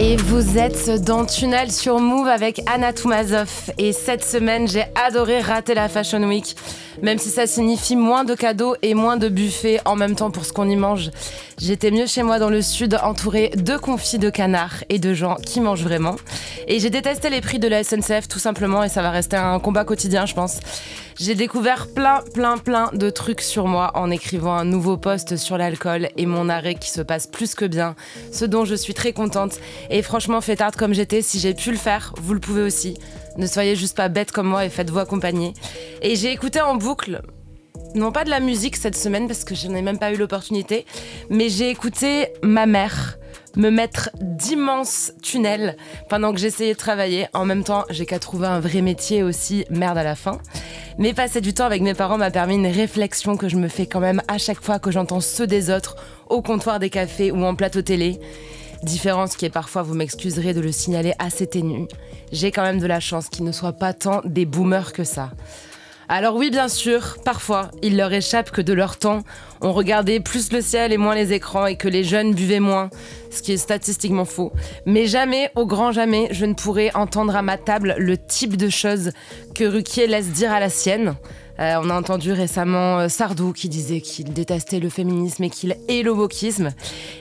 Et vous êtes dans Tunnel sur Move avec Anna Toumazov. Et cette semaine, j'ai adoré rater la Fashion Week, même si ça signifie moins de cadeaux et moins de buffets en même temps pour ce qu'on y mange. J'étais mieux chez moi dans le sud, entourée de confits de canards et de gens qui mangent vraiment. Et j'ai détesté les prix de la SNCF tout simplement, et ça va rester un combat quotidien, je pense. J'ai découvert plein, plein, plein de trucs sur moi en écrivant un nouveau post sur l'alcool et mon arrêt qui se passe plus que bien, ce dont je suis très contente et franchement, tard comme j'étais, si j'ai pu le faire, vous le pouvez aussi. Ne soyez juste pas bête comme moi et faites-vous accompagner. Et j'ai écouté en boucle, non pas de la musique cette semaine parce que je n'ai même pas eu l'opportunité, mais j'ai écouté ma mère me mettre d'immenses tunnels pendant que j'essayais de travailler. En même temps, j'ai qu'à trouver un vrai métier aussi, merde à la fin. Mais passer du temps avec mes parents m'a permis une réflexion que je me fais quand même à chaque fois que j'entends ceux des autres au comptoir des cafés ou en plateau télé. Différence qui est parfois, vous m'excuserez de le signaler, assez ténue. J'ai quand même de la chance qu'il ne soit pas tant des boomers que ça. Alors oui, bien sûr, parfois, il leur échappe que de leur temps, on regardait plus le ciel et moins les écrans et que les jeunes buvaient moins, ce qui est statistiquement faux. Mais jamais, au grand jamais, je ne pourrai entendre à ma table le type de choses que Ruquier laisse dire à la sienne. Euh, on a entendu récemment euh, Sardou qui disait qu'il détestait le féminisme et qu'il hait le wokisme.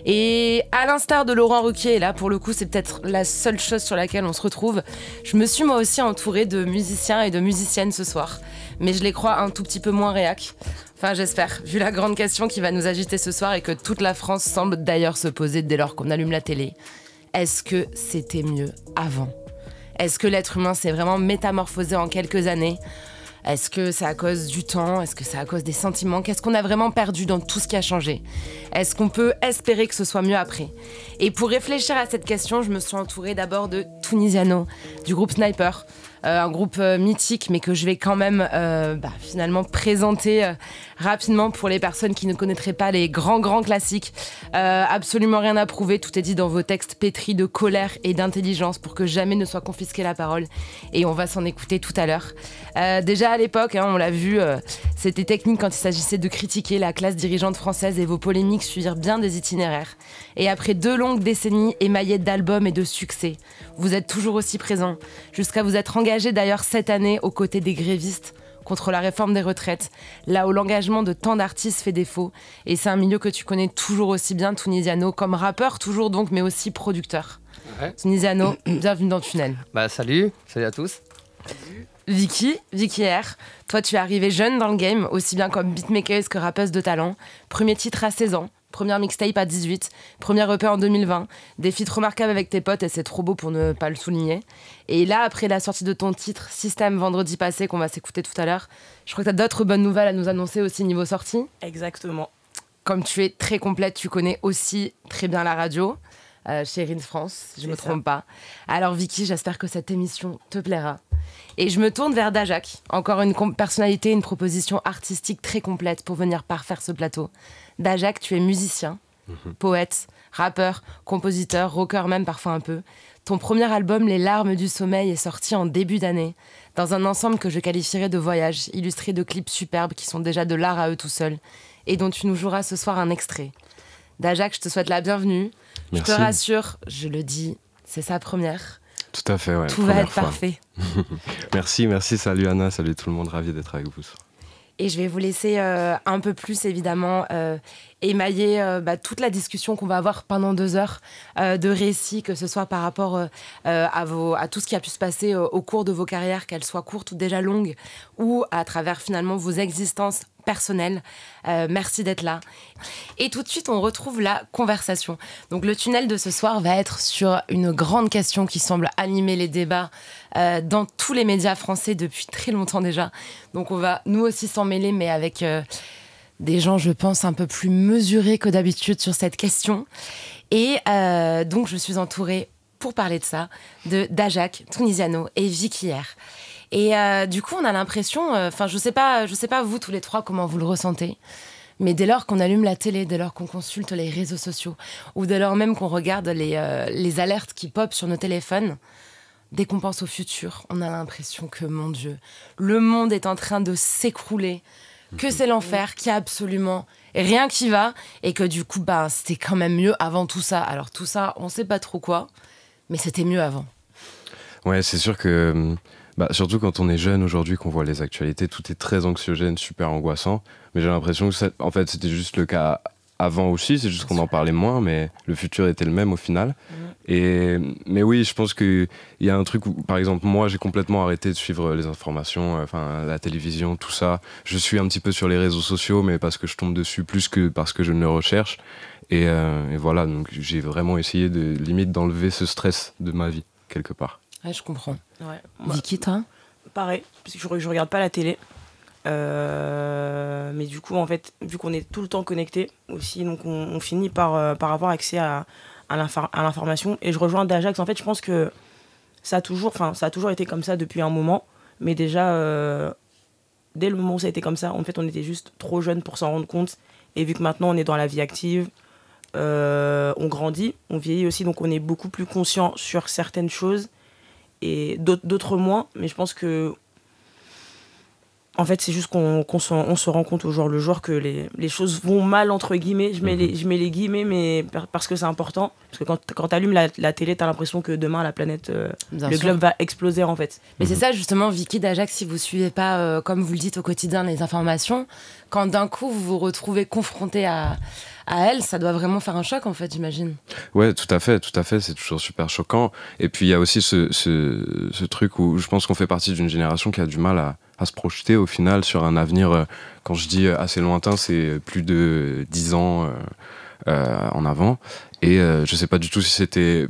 Et à l'instar de Laurent Ruquier, là pour le coup c'est peut-être la seule chose sur laquelle on se retrouve, je me suis moi aussi entourée de musiciens et de musiciennes ce soir. Mais je les crois un tout petit peu moins réac. Enfin, j'espère, vu la grande question qui va nous agiter ce soir et que toute la France semble d'ailleurs se poser dès lors qu'on allume la télé. Est-ce que c'était mieux avant Est-ce que l'être humain s'est vraiment métamorphosé en quelques années est-ce que c'est à cause du temps Est-ce que c'est à cause des sentiments Qu'est-ce qu'on a vraiment perdu dans tout ce qui a changé Est-ce qu'on peut espérer que ce soit mieux après Et pour réfléchir à cette question, je me suis entourée d'abord de Tunisiano, du groupe Sniper. Euh, un groupe euh, mythique, mais que je vais quand même euh, bah, finalement présenter rapidement pour les personnes qui ne connaîtraient pas les grands, grands classiques. absolument rien à prouver, tout est dit dans vos textes pétris de colère et d'intelligence pour que jamais ne soit confisquée la parole. Et on va s'en écouter tout à l'heure. déjà à l'époque, hein, on l'a vu, c'était technique quand il s'agissait de critiquer la classe dirigeante française et vos polémiques suivirent bien des itinéraires. Et après deux longues décennies émaillées d'albums et de succès, vous êtes toujours aussi présent, jusqu'à vous être engagé d'ailleurs cette année aux côtés des grévistes contre la réforme des retraites, là où l'engagement de tant d'artistes fait défaut. Et c'est un milieu que tu connais toujours aussi bien, Tunisiano, comme rappeur toujours donc, mais aussi producteur. Tunisiano, bienvenue dans le Tunnel. Bah, salut, salut à tous. Vicky, Vicky R. Toi, tu es arrivée jeune dans le game, aussi bien comme beatmaker que rappeuse de talent. Premier titre à 16 ans, premier mixtape à 18, premier EP en 2020, des feats remarquables avec tes potes et c'est trop beau pour ne pas le souligner. Et là, après la sortie de ton titre Système vendredi passé qu'on va s'écouter tout à l'heure, je crois que tu as d'autres bonnes nouvelles à nous annoncer aussi niveau sortie. Exactement. Comme tu es très complète, tu connais aussi très bien la radio. Euh, chez France, je ne me trompe pas. Alors Vicky, j'espère que cette émission te plaira. Et je me tourne vers Dajak. encore une personnalité, une proposition artistique très complète pour venir parfaire ce plateau. Dajak, tu es musicien, mhm. poète, rappeur, compositeur, rocker même parfois un peu. Ton premier album, Les larmes du sommeil, est sorti en début d'année, dans un ensemble que je qualifierais de voyage, illustré de clips superbes qui sont déjà de l'art à eux tout seuls, et dont tu nous joueras ce soir un extrait. Dajak, je te souhaite la bienvenue. Je te rassure, je le dis, c'est sa première. Tout à fait, Tout va être parfait. merci, merci, salut Anna, salut tout le monde, ravi d'être avec vous. Et je vais vous laisser euh, un peu plus, évidemment, euh, émailler euh, bah, toute la discussion qu'on va avoir pendant deux heures de récits, que ce soit par rapport à, vos, à tout ce qui a pu se passer au cours de vos carrières, qu'elles soient courtes ou déjà longues, ou à travers finalement vos existences personnel. Euh, merci d'être là. Et tout de suite, on retrouve la conversation. Donc le tunnel de ce soir va être sur une grande question qui semble animer les débats euh, dans tous les médias français depuis très longtemps déjà. Donc on va nous aussi s'en mêler, mais avec... Euh, des gens, je pense, un peu plus mesurés que d'habitude sur cette question. Et donc, je suis entourée pour parler de ça, de Dajak Tunisiano et Vicky hier. Et euh, du coup, on a l'impression, euh, enfin, je sais pas, je sais pas vous tous les trois comment vous le ressentez, mais dès lors qu'on allume la télé, dès lors qu'on consulte les réseaux sociaux, ou dès lors même qu'on regarde les, euh, les alertes qui popent sur nos téléphones, dès qu'on pense au futur, on a l'impression que, mon Dieu, le monde est en train de s'écrouler, que mhm. c'est l'enfer, qu'il y a absolument rien qui va, et que du coup, bah, c'était quand même mieux avant tout ça. Alors tout ça, on sait pas trop quoi, mais c'était mieux avant. Ouais, c'est sûr que hum, bah, surtout quand on est jeune aujourd'hui, qu'on voit les actualités, tout est très anxiogène, super angoissant. Mais j'ai l'impression que en fait, c'était juste le cas avant aussi, c'est juste qu'on en parlait moins, mais le futur était le même au final. Mmh. Et, mais oui, je pense qu'il y a un truc où, par exemple, moi, j'ai complètement arrêté de suivre les informations, euh, enfin, la télévision, tout ça. Je suis un petit peu sur les réseaux sociaux, mais parce que je tombe dessus plus que parce que je ne le recherche. Et, euh, et voilà, donc j'ai vraiment essayé de limite d'enlever ce stress de ma vie, quelque part je comprends. Ouais. Bah, pareil, parce que je, regarde pas la télé. Euh, mais du coup, en fait, vu qu'on est tout le temps connecté aussi, donc on, finit par, euh, par avoir accès à, à l'information. Et je rejoins Dajax. En fait, je pense que ça a toujours, enfin, ça a toujours été comme ça depuis un moment. Mais déjà, euh, dès le moment où ça a été comme ça, en fait, on était juste trop jeune pour s'en rendre compte. Et vu que maintenant, on est dans la vie active, on grandit, on vieillit aussi, donc on est beaucoup plus conscient sur certaines choses et d'autres moins, mais je pense que en fait, c'est juste qu'on se rend compte au jour le jour que les, choses vont mal, entre guillemets. Je mets, mhm. les, guillemets, mais parce que c'est important. Parce que quand, tu allumes la, télé, tu as l'impression que demain, la planète, euh, le globe va exploser, en fait. Mais c'est mhm. ça, justement, Vicky d'Ajax, si vous suivez pas, euh, comme vous le dites au quotidien, les informations, quand d'un coup, vous vous retrouvez confronté à, elle, ça doit vraiment faire un choc, en fait, j'imagine. Ouais, tout à fait, tout à fait. C'est toujours super choquant. Et puis, il y a aussi ce truc où je pense qu'on fait partie d'une génération qui a du mal à à se projeter au final sur un avenir, euh, quand je dis euh, assez lointain, c'est plus de dix ans euh, en avant. Et je sais pas du tout si c'était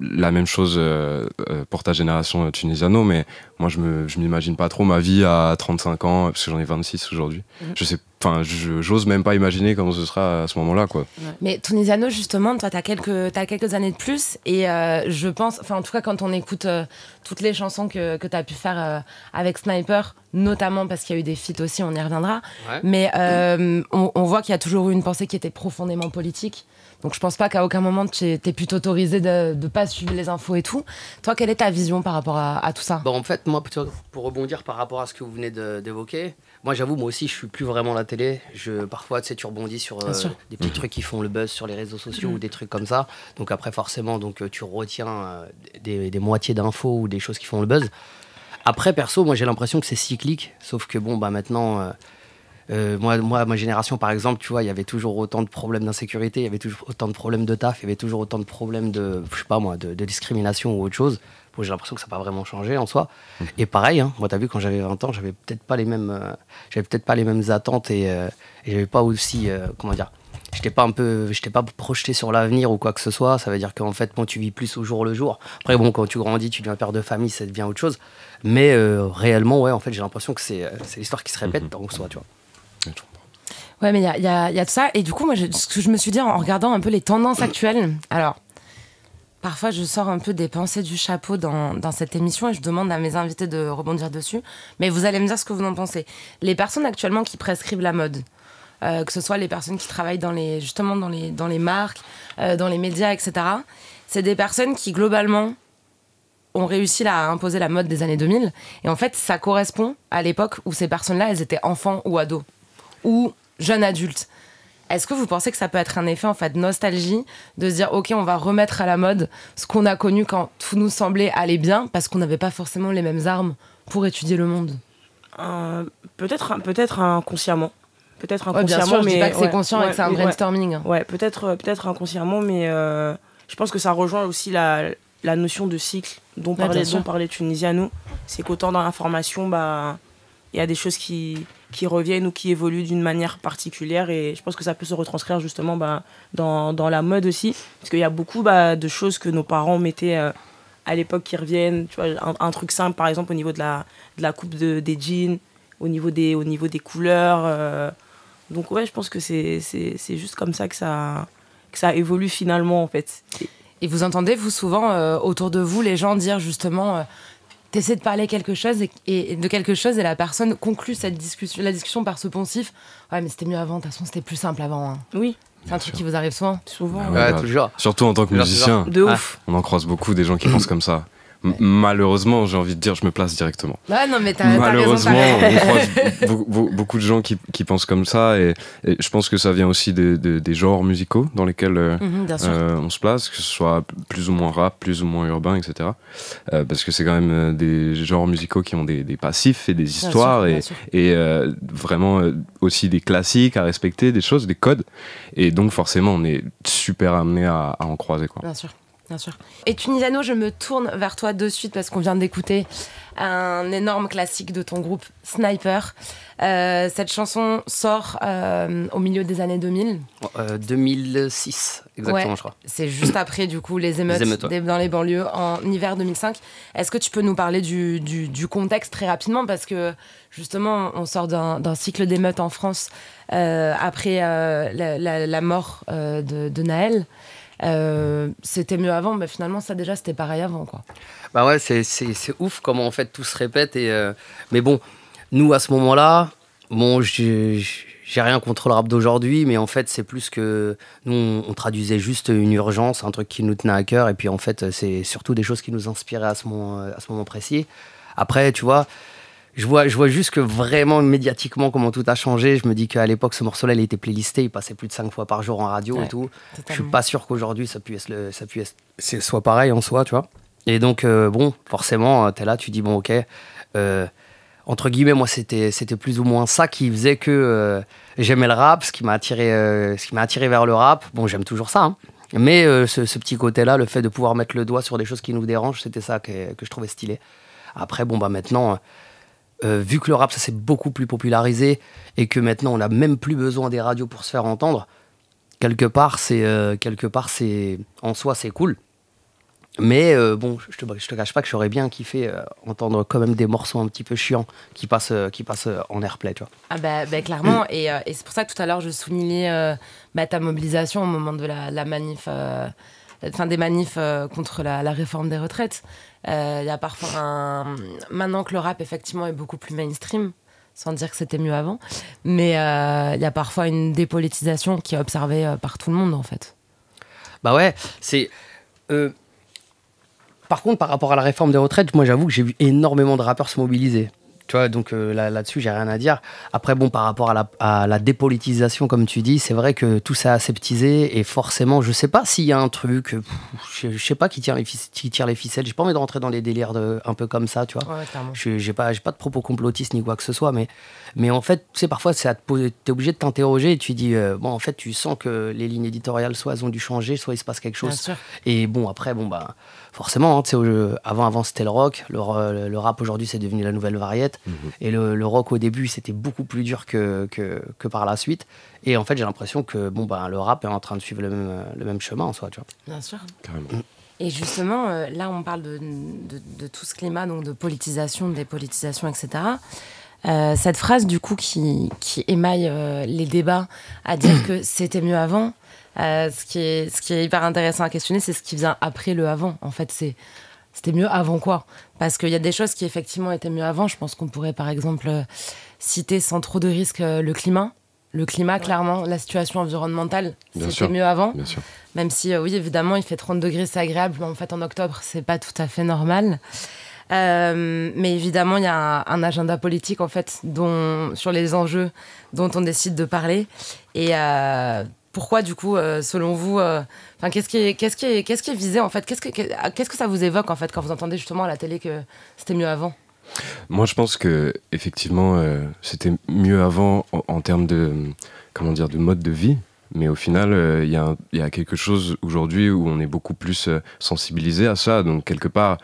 la même chose pour ta génération tunisano, mais moi, je me, je m'imagine pas trop ma vie à 35 ans, parce que j'en ai 26 aujourd'hui. Mhm. Je sais, enfin, j'ose même pas imaginer comment ce sera à ce moment-là, quoi. Mais Tunisiano, justement, toi, t'as quelques, as quelques années de plus, et euh, je pense, enfin, en tout cas, quand on écoute euh, toutes les chansons que, que as pu faire euh, avec Sniper, notamment parce qu'il y a eu des feats aussi, on y reviendra. Mais on, voit qu'il y a toujours eu une pensée qui était profondément politique. Donc je pense pas qu'à aucun moment tu étais pu t'autoriser de ne pas suivre les infos et tout. Toi, quelle est ta vision par rapport à, à tout ça bon, bah, En fait, moi, pour rebondir par rapport à ce que vous venez d'évoquer, moi, j'avoue, moi aussi, je suis plus vraiment la télé. Je, parfois, tu rebondis sur euh, des petits trucs qui font le buzz sur les réseaux sociaux ou des trucs comme ça. Donc après, forcément, donc tu retiens euh, des, des, moitiés d'infos ou des choses qui font le buzz. Après, perso, moi, j'ai l'impression que c'est cyclique. Sauf que bon, bah maintenant. Euh, moi, moi, ma génération, par exemple, tu vois, il y avait toujours autant de problèmes d'insécurité, il y avait toujours autant de problèmes de taf, il y avait toujours autant de problèmes de, je sais pas moi, de discrimination ou autre chose j'ai l'impression que ça n'a pas vraiment changé en soi. Mhm. Et pareil, hein, moi, tu as vu, quand j'avais 20 ans, j'avais peut-être pas les mêmes, euh, j'avais peut-être pas les mêmes attentes et, euh, et j'avais pas aussi, euh, comment dire, j'étais pas un peu, j'étais pas projeté sur l'avenir ou quoi que ce soit. Ça veut dire qu'en fait, quand tu vis plus au jour le jour. Après, bon, quand tu grandis, tu deviens père de famille, ça devient autre chose. Mais réellement, ouais, en fait, j'ai l'impression que c'est, l'histoire qui se répète mmh. en soi, tu vois. Ouais, mais il y a, y, y a, tout ça. Et du coup, moi, ce que je me suis dit en regardant un peu les tendances actuelles, alors Parfois, je sors un peu des pensées du chapeau dans, cette émission et je demande à mes invités de rebondir dessus. Mais vous allez me dire ce que vous en pensez. Les personnes actuellement qui prescrivent la mode, euh, que ce soit les personnes qui travaillent dans les, justement dans les, marques, euh, dans les médias, etc., c'est des personnes qui, globalement, ont réussi à imposer la mode des années 2000. Et en fait, ça correspond à l'époque où ces personnes-là, elles étaient enfants ou ados, ou jeunes adultes. Est-ce que vous pensez que ça peut être un effet en fait nostalgie de se dire ok on va remettre à la mode ce qu'on a connu quand tout nous semblait aller bien parce qu'on n'avait pas forcément les mêmes armes pour étudier le monde euh, Peut-être peut-être inconsciemment. Peut-être inconsciemment, mais c'est conscient et que c'est un brainstorming. Ouais, peut-être euh, peut-être inconsciemment, mais euh, je pense que ça rejoint aussi la, notion de cycle dont parlait, dont parlait Tunisiano. C'est qu'autant dans l'information, bah il y a des choses qui qui reviennent ou qui évoluent d'une manière particulière. Et je pense que ça peut se retranscrire justement bah, dans, dans, la mode aussi. Parce qu'il y a beaucoup bah, de choses que nos parents mettaient euh, à l'époque qui reviennent. Tu vois, un, truc simple, par exemple, au niveau de la, de la coupe des jeans, au niveau des, au niveau des couleurs. Euh. donc ouais, je pense que c'est juste comme ça que, ça que ça évolue finalement en fait. Et vous entendez, vous, souvent euh, autour de vous, les gens dire justement tu de parler quelque chose et, de quelque chose et la personne conclut cette discussion, la discussion par ce poncif. Ouais, mais c'était mieux avant, de toute façon, c'était plus simple avant. Hein. Oui. C'est un truc qui vous arrive souvent Souvent. Ah ouais, bah, toujours. Surtout en tant que musicien. De ouf. Ah, on en croise beaucoup des gens qui pensent ah. comme ça. Malheureusement, j'ai envie de dire, je me place directement. Bah non, mais Malheureusement, beaucoup de gens qui, pensent comme ça et, je pense que ça vient aussi des, genres musicaux dans lesquels euh, mhm, euh, on se place, que ce soit plus ou moins rap, plus ou moins urbain, etc. Euh, parce que c'est quand même des genres musicaux qui ont des, passifs et des histoires et, vraiment aussi des classiques à respecter, des choses, des codes. Et donc forcément, on est super amené à, en croiser. Quoi. Bien sûr. Bien sûr. Et Tunisano, je me tourne vers toi de suite parce qu'on vient d'écouter un énorme classique de ton groupe, Sniper. Euh, cette chanson sort euh, au milieu des années 2000. 2006, euh, exactement, je crois. C'est juste après, du coup, les émeutes, dans les banlieues en hiver 2005. Est-ce que tu peux nous parler du, contexte très rapidement Parce que, justement, on sort d'un cycle d'émeutes en France après la, mort de, de Naël. Euh, c'était mieux avant, mais finalement, ça déjà, c'était pareil avant. Quoi. Bah ouais, c'est, ouf comment en fait tout se répète. Et, euh, mais bon, nous à ce moment-là, bon, j'ai, rien contre le rap d'aujourd'hui, mais en fait, c'est plus que nous, on, traduisait juste une urgence, un truc qui nous tenait à cœur. Et puis en fait, c'est surtout des choses qui nous inspiraient à ce moment, à ce moment précis. Après, tu vois, je vois, je vois juste que vraiment médiatiquement comment tout a changé. Je me dis qu'à l'époque, ce morceau-là, il était playlisté, il passait plus de 5 fois par jour en radio et tout. Je Je suis pas sûr qu'aujourd'hui, ça puisse, le, ça puisse soit pareil en soi, tu vois. Et donc, euh, bon, forcément, euh, tu es là, tu dis, bon, ok. Euh, entre guillemets, moi, c'était, c'était plus ou moins ça qui faisait que j'aimais le rap, ce qui m'a attiré, ce qui m'a attiré vers le rap. Bon, j'aime toujours ça. Hein. Mais ce, ce, petit côté-là, le fait de pouvoir mettre le doigt sur des choses qui nous dérangent, c'était ça que, que je trouvais stylé. Après, bon, bah maintenant, euh, vu que le rap, ça s'est beaucoup plus popularisé et que maintenant, on n'a même plus besoin des radios pour se faire entendre, quelque part, c'est euh, quelque part c'est en soi, c'est cool. Mais euh, bon, je te, te cache pas que j'aurais bien kiffé entendre quand même des morceaux un petit peu chiants qui passent, qui passent en airplay, Ah bah, bah clairement, mm. et, c'est pour ça que tout à l'heure je soulignais bah, ta mobilisation au moment de la manif enfin des manifs euh, contre la, la, réforme des retraites. Euh, il y a parfois un... Maintenant que le rap, effectivement, est beaucoup plus mainstream, sans dire que c'était mieux avant, mais euh, il y a parfois une dépolitisation qui est observée par tout le monde, en fait. Bah ouais, c'est... Par contre, par rapport à la réforme des retraites, moi j'avoue que j'ai vu énormément de rappeurs se mobiliser. Tu vois, donc euh, là-dessus, j'ai rien à dire. Après, bon, par rapport à la, dépolitisation, comme tu dis, c'est vrai que tout ça a aseptisé et forcément, je sais pas s'il y a un truc, euh, je, sais pas qui tire les, qui tire les ficelles. pas envie de rentrer dans les délires un peu comme ça, tu vois. Je j'ai pas, pas de propos complotistes ni quoi que ce soit, mais, mais en fait, tu sais, parfois, tu es obligé de t'interroger et tu dis, euh, bon, en fait, tu sens que les lignes éditoriales, soit elles ont dû changer, soit il se passe quelque chose. Et bon, après, bon, bah forcément, hein, avant, avant c'était le rock, le, rap aujourd'hui c'est devenu la nouvelle variété, mhm. et le, rock au début c'était beaucoup plus dur que, que, par la suite, et en fait j'ai l'impression que bon, ben, le rap est en train de suivre le même, chemin en soi, tu Bien sûr. Mm. Et justement, euh, là on parle de, de, tout ce climat, donc de politisation, de dépolitisation, etc. Euh, cette phrase du coup qui, qui émaille euh, les débats à dire que c'était mieux avant, euh, ce, qui est, ce qui est hyper intéressant à questionner, c'est ce qui vient après le avant. En fait, c'est c'était mieux avant quoi Parce qu'il y a des choses qui effectivement étaient mieux avant. Je pense qu'on pourrait par exemple euh, citer sans trop de risque euh, le climat. Le climat, clairement, la situation environnementale, c'était mieux avant. Bien sûr. Même si, oui, évidemment, il fait 30 degrés, c'est agréable, mais en fait, en octobre, c'est pas tout à fait normal. mais évidemment, il y a un, agenda politique, en fait, dont, sur les enjeux dont on décide de parler. Et pourquoi du coup, euh, selon vous, euh, qu'est-ce qui est, qu'est-ce qui qu'est-ce qui visé en fait qu'est-ce que, ah, qu'est-ce que ça vous évoque en fait quand vous entendez justement à la télé que c'était mieux avant Moi, je pense que effectivement, euh, c'était mieux avant en, termes de comment dire de mode de vie. Mais au final, il y, a quelque chose aujourd'hui où on est beaucoup plus sensibilisé à ça. Donc quelque part,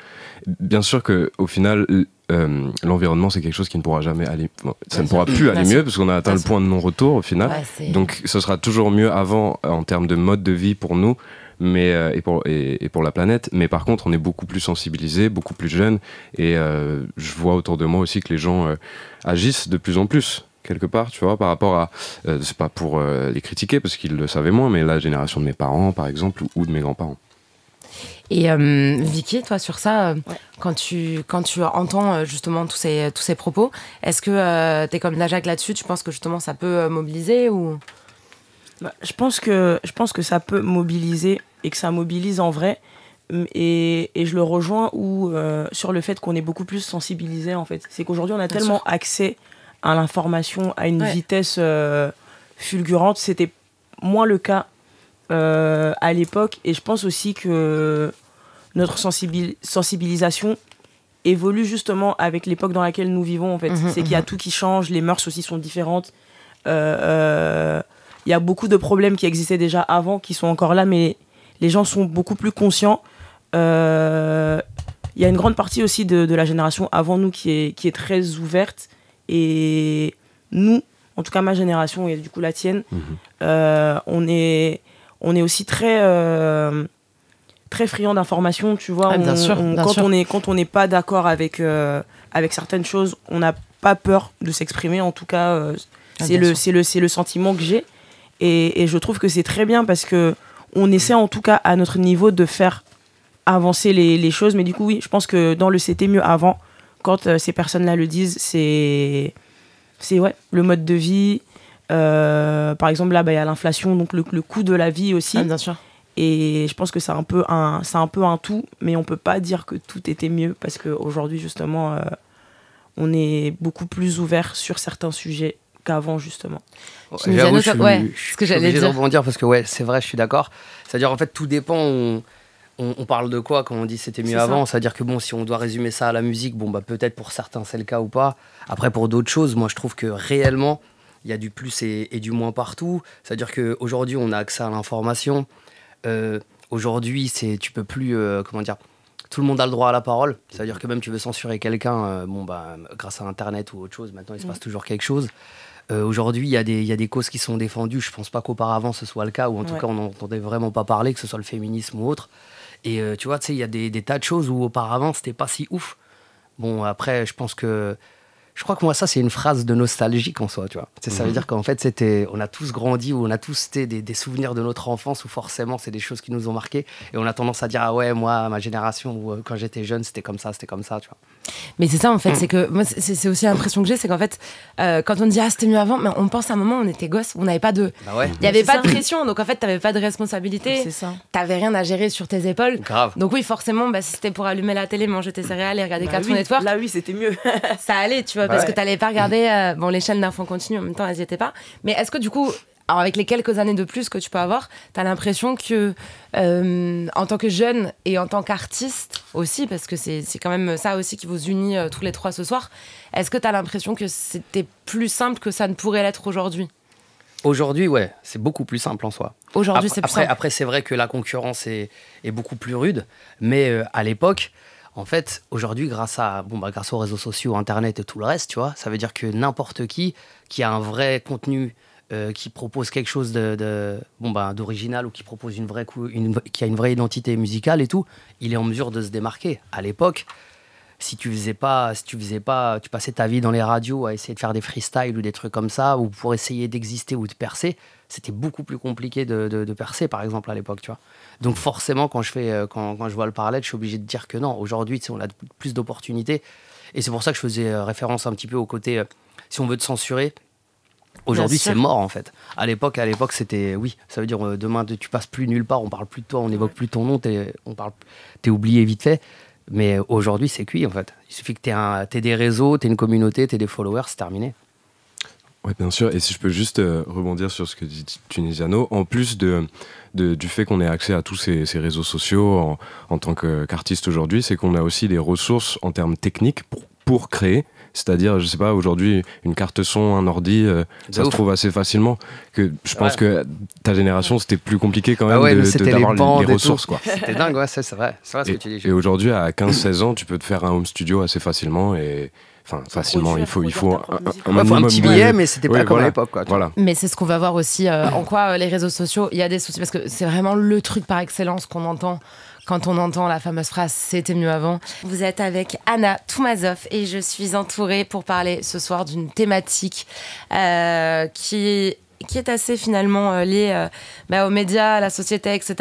bien sûr que au final euh, l'environnement, c'est quelque chose qui ne pourra jamais aller. ça ne pourra plus aller bah, mieux parce qu'on a atteint bah, le point de non-retour au final. Donc, ce sera toujours mieux avant en termes de mode de vie pour nous. Mais, euh, et, pour, et, pour la planète. Mais par contre, on est beaucoup plus sensibilisés, beaucoup plus jeunes, Et euh, je vois autour de moi aussi que les gens agissent de plus en plus quelque part, tu vois, par rapport à, c'est pas pour les critiquer parce qu'ils le savaient moins, mais la génération de mes parents, par exemple, ou de mes grands-parents. Et euh, Vicky, toi, sur ça, euh, quand, tu, quand tu entends euh, justement tous ces, tous ces propos, est-ce que tu es comme Najak là-dessus Tu penses que justement ça peut mobiliser ou bah, je, pense que, je pense que ça peut mobiliser et que ça mobilise en vrai. Et, je le rejoins sur le fait qu'on est beaucoup plus sensibilisé en fait. C'est qu'aujourd'hui, on a tellement accès à l'information à une vitesse fulgurante. C'était moins le cas euh, à l'époque. Et je pense aussi que notre sensibilisation évolue justement avec l'époque dans laquelle nous vivons, en fait. Mhm, C'est qu'il y a mhm. tout qui change, les mœurs aussi sont différentes. Euh, euh, il y a beaucoup de problèmes qui existaient déjà avant, qui sont encore là, mais les gens sont beaucoup plus conscients. il y a une grande partie aussi de, la génération avant nous qui est, qui est très ouverte. Et nous, en tout cas ma génération et du coup la tienne, mhm. on est on est aussi très euh, très friand d'informations, tu vois. Ah, sûr, quand on est quand on n'est pas d'accord avec euh, avec certaines choses, on n'a pas peur de s'exprimer. En tout cas, euh, ah, c'est le c'est le c'est le sentiment que j'ai et, je trouve que c'est très bien parce que on essaie en tout cas à notre niveau de faire avancer les, choses. Mais du coup, oui, je pense que dans le c'était mieux avant, quand ces personnes-là le disent, c'est c'est ouais le mode de vie euh, par exemple, là, bah, il y a l'inflation, donc le, coût de la vie aussi. Ah, bien sûr. Et je pense que c'est un peu un, c'est un peu un tout, mais on peut pas dire que tout était mieux parce qu'aujourd'hui justement, euh, on est beaucoup plus ouvert sur certains sujets qu'avant justement. je, ouais, je, ce dire. parce que ouais, c'est vrai, je suis d'accord. C'est-à-dire en fait, tout dépend. On, parle de quoi quand on dit c'était mieux avant C'est-à-dire que bon, si on doit résumer ça à la musique, bon bah peut-être pour certains c'est le cas ou pas. Après pour d'autres choses, moi je trouve que réellement il y a du plus et, du moins partout. C'est-à-dire qu'aujourd'hui, on a accès à l'information. Euh, aujourd'hui, c'est tu peux plus, euh, comment dire, tout le monde a le droit à la parole. C'est-à-dire que même tu veux censurer quelqu'un, euh, bon, bah, grâce à Internet ou autre chose, maintenant, il se passe mm. toujours quelque chose. aujourd'hui, il y, a des, y a des causes qui sont défendues. Je pense pas qu'auparavant, ce soit le cas, ou en tout cas, on n'entendait vraiment pas parler, que ce soit le féminisme ou autre. Et tu vois, tu sais, il y a des, des, tas de choses où auparavant, c'était pas si ouf. Bon, après, je pense que je crois que moi, ça, c'est une phrase de nostalgie qu'on soit, tu vois. Ça veut mhm. dire qu'en fait, c'était, on a tous grandi ou on a tous des, des, souvenirs de notre enfance où forcément, c'est des choses qui nous ont marqués. Et on a tendance à dire, ah ouais, moi, ma génération, ou euh, quand j'étais jeune, c'était comme ça, c'était comme ça, tu vois. Mais c'est ça, en fait, c'est mm. que moi, c'est aussi l'impression que j'ai, c'est qu'en fait, euh, quand on dit, ah, c'était mieux avant, mais on pense à un moment, on était gosse, on n'avait pas de. Bah il n'y avait pas de pression, donc en fait, tu n'avais pas de responsabilité. C'est ça. rien à gérer sur tes épaules. Grave. Donc oui, forcément, bah, si c'était pour allumer la télé, manger tes céréales et regarder bah, Cartoon oui. Là, oui, c'était mieux. ça allait, tu vois parce que que t'allais pas regarder euh, bon, les chaînes d'infos continue, en même temps, elles n'y étaient pas. Mais est-ce que du coup, avec les quelques années de plus que tu peux avoir, tu as l'impression que, euh, en tant que jeune et en tant qu'artiste aussi, parce que c'est quand même ça aussi qui vous unit euh, tous les trois ce soir, est-ce que tu as l'impression que c'était plus simple que ça ne pourrait l'être aujourd'hui Aujourd'hui, ouais, c'est beaucoup plus simple en soi. Aujourd'hui, c'est plus après, Après, c'est vrai que la concurrence est, est beaucoup plus rude, mais à l'époque, en fait, aujourd'hui, grâce à bon bah, aux réseaux sociaux, internet et tout le reste, tu vois, ça veut dire que n'importe qui qui a un vrai contenu euh, qui propose quelque chose de, bah, d'original ou qui propose une vraie qui a une vraie identité musicale et tout, il est en mesure de se démarquer. À l'époque, si tu faisais pas, si tu faisais pas, tu passais ta vie dans les radios à essayer de faire des freestyles ou des trucs comme ça, ou pour essayer d'exister ou de percer, c'était beaucoup plus compliqué de, de, percer, par exemple, à l'époque, tu vois. Donc forcément, quand je, fais, euh, quand, je vois le parallèle, je suis obligé de dire que non. Aujourd'hui, tu on a plus d'opportunités. Et c'est pour ça que je faisais euh, référence un petit peu au côté, euh, si on veut te censurer, Aujourd'hui, c'est mort en fait. À l'époque, à l'époque, c'était oui. Ça veut dire demain, tu passes plus nulle part. On parle plus de toi. On n'évoque plus ton nom. T'es, on parle. oublié vite fait. Mais aujourd'hui, c'est cuit en fait. Il suffit que tu un, des réseaux, tu aies une communauté, tu aies des followers, c'est terminé. Oui, bien sûr. Et si je peux juste euh, rebondir sur ce que dit Tunisiano, en plus de, du fait qu'on ait accès à tous ces, réseaux sociaux en, en tant qu'artiste aujourd'hui, c'est qu'on a aussi des ressources en termes techniques pour, pour créer. C'est-à-dire, je sais pas, aujourd'hui, une carte son, un ordi, euh, ça se trouve assez facilement. Que je pense que ta génération, c'était plus compliqué quand bah même de, d'avoir les, ressources. Quoi. C'était dingue, ouais, c'est, vrai. C'est vrai ce que tu dis. Et aujourd'hui, à 15-16 ans, tu peux te faire un home studio assez facilement et, Enfin, facilement, il faut, il faut un, petit billet, mais c'était pas comme à l'époque. Mais c'est ce qu'on va voir aussi euh, en quoi euh, les réseaux sociaux, il y a des soucis parce que c'est vraiment le truc par excellence qu'on entend quand on entend la fameuse phrase c'était mieux avant. Vous êtes avec Anna Toumazov et je suis entourée pour parler ce soir d'une thématique euh, qui qui est assez finalement liée bah, aux médias, à la société, etc.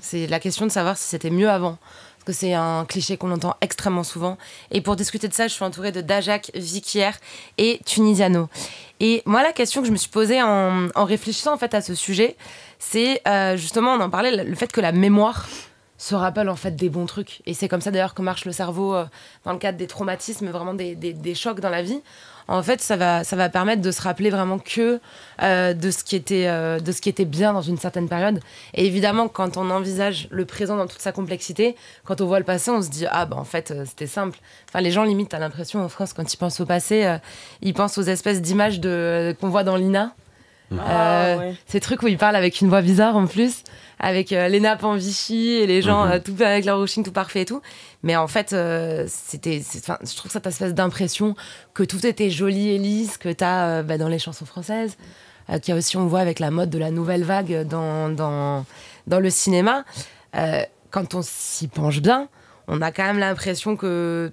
C'est la question de savoir si c'était mieux avant parce que c'est un cliché qu'on entend extrêmement souvent. Et pour discuter de ça, je suis entourée de Dajak, Vikier et Tunisiano. Et moi, la question que je me suis posée en, réfléchissant en fait à ce sujet, c'est euh, justement, on en parlait, le fait que la mémoire se rappelle en fait des bons trucs. Et c'est comme ça d'ailleurs que marche le cerveau euh, dans le cadre des traumatismes, vraiment des, des chocs dans la vie en fait, ça va, ça va permettre de se rappeler vraiment que euh, de, ce qui était, euh, de ce qui était bien dans une certaine période. Et évidemment, quand on envisage le présent dans toute sa complexité, quand on voit le passé, on se dit Ah, ben en fait, euh, c'était simple. Enfin, les gens, limitent à l'impression en France, quand ils pensent au passé, ils pensent aux espèces d'images qu'on voit dans l'INA. Ah, euh, ces trucs où il parle avec une voix bizarre en plus, avec euh, les nappes en Vichy et les gens mhm. euh, tout avec leur rushing tout parfait et tout. Mais en fait, c'était, je trouve cette espèce d'impression que tout était joli et lisse que tu as bah, dans les chansons françaises. qui a aussi on voit avec la mode de la nouvelle vague dans, dans, le cinéma, quand on s'y penche bien, on a quand même l'impression que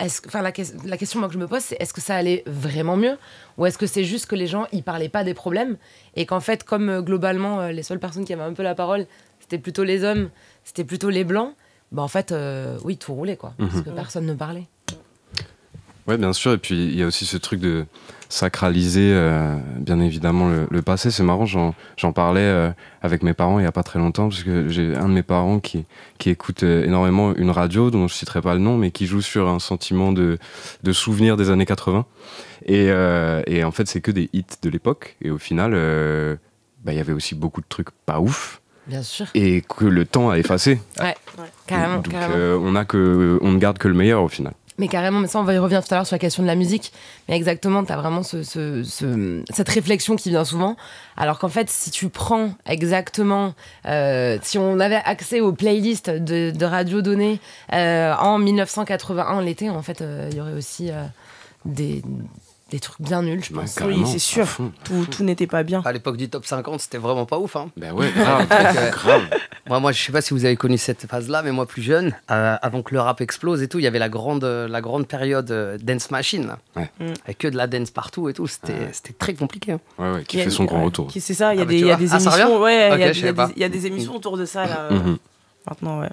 enfin la, question moi que je me pose c'est est-ce que ça allait vraiment mieux ou est-ce que c'est juste que les gens ils parlaient pas des problèmes et qu'en fait comme euh, globalement euh, les seules personnes qui avaient un peu la parole c'était plutôt les hommes c'était plutôt les blancs bah en fait euh, oui tout roulait quoi parce mhm. que personne ne parlait oui, bien sûr. Et puis, il y a aussi ce truc de sacraliser, euh, bien évidemment, le, passé. C'est marrant, j'en parlais euh, avec mes parents il n'y a pas très longtemps, parce que j'ai un de mes parents qui, écoute euh, énormément une radio, dont je ne citerai pas le nom, mais qui joue sur un sentiment de, souvenir des années 80. Et, en fait, c'est que des hits de l'époque. Et au final, bah, il y avait aussi beaucoup de trucs pas ouf. Bien sûr. Et que le temps a effacé. Donc, on, a que, on ne garde que le meilleur au final. Mais carrément, ça, on va y revenir tout à l'heure sur la question de la musique. Mais exactement, tu as vraiment ce, cette réflexion qui vient souvent. Alors qu'en fait, si tu prends exactement, euh, si on avait accès aux playlists de, de radio données euh, en 1981, l'été, en fait, euh, il y aurait aussi des, des trucs bien nuls, je pense. oui, c'est sûr. tout, tout n'était pas bien. À l'époque du top 50, c'était vraiment pas ouf. Hein. Ben ouais, grave. grave. Euh, moi, moi, je sais pas si vous avez connu cette phase-là, mais moi, plus jeune, euh, avant que le rap explose et tout, il y avait la grande, la grande période euh, Dance Machine. Mm. Avec que de la dance partout et tout. C'était très compliqué. Hein. Ouais, ouais, qui fait son grand retour. C'est ça, il y a des émissions. autour de ça, là, mm-hmm. maintenant, ouais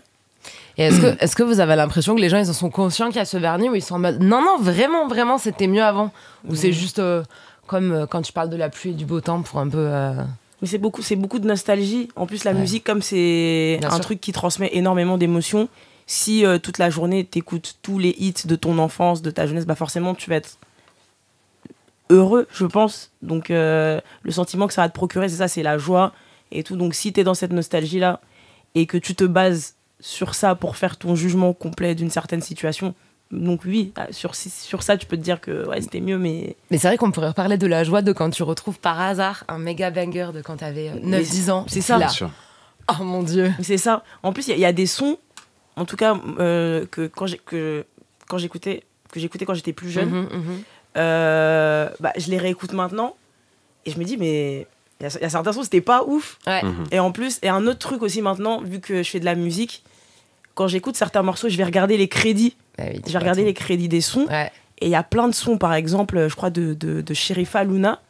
est-ce que, vous avez l'impression que les gens, ils en sont conscients qu'il y a ce vernis ou ils sont en non, non, vraiment, vraiment, c'était mieux avant Ou c'est juste euh, comme euh, quand tu parles de la pluie et du beau temps pour un peu. Euh, Mais c'est beaucoup, c'est beaucoup de nostalgie. En plus, la musique, comme c'est un truc qui transmet énormément d'émotions, si toute la journée t'écoutes tous les hits de ton enfance, de ta jeunesse, bah forcément tu vas être heureux, je pense. Donc le sentiment que ça va te procurer, c'est ça, c'est la joie et tout. Donc si t'es dans cette nostalgie là et que tu te bases sur ça pour faire ton jugement complet d'une certaine situation. Donc oui, ah, sur, sur ça, tu peux te dire que ouais, c'était mieux, mais... Mais c'est vrai qu'on pourrait reparler de la joie de quand tu retrouves par hasard un méga banger de quand t'avais 9-10 euh, ans. C'est ça. Là. Oh mon Dieu. C'est ça. En plus, il y, a des sons, en tout cas, euh, que quand j'écoutais quand j'étais plus jeune, mhm, mhm. Euh, bah, je les réécoute maintenant et je me dis mais il y, a certains sons c'était pas ouf mhm. et en plus et un autre truc aussi maintenant vu que je fais de la musique quand j'écoute certains morceaux, je vais regarder les crédits. j'ai bah regardé je les crédits des sons. Et il y a plein de sons, par exemple, je crois, de, de, Sherifa Luna.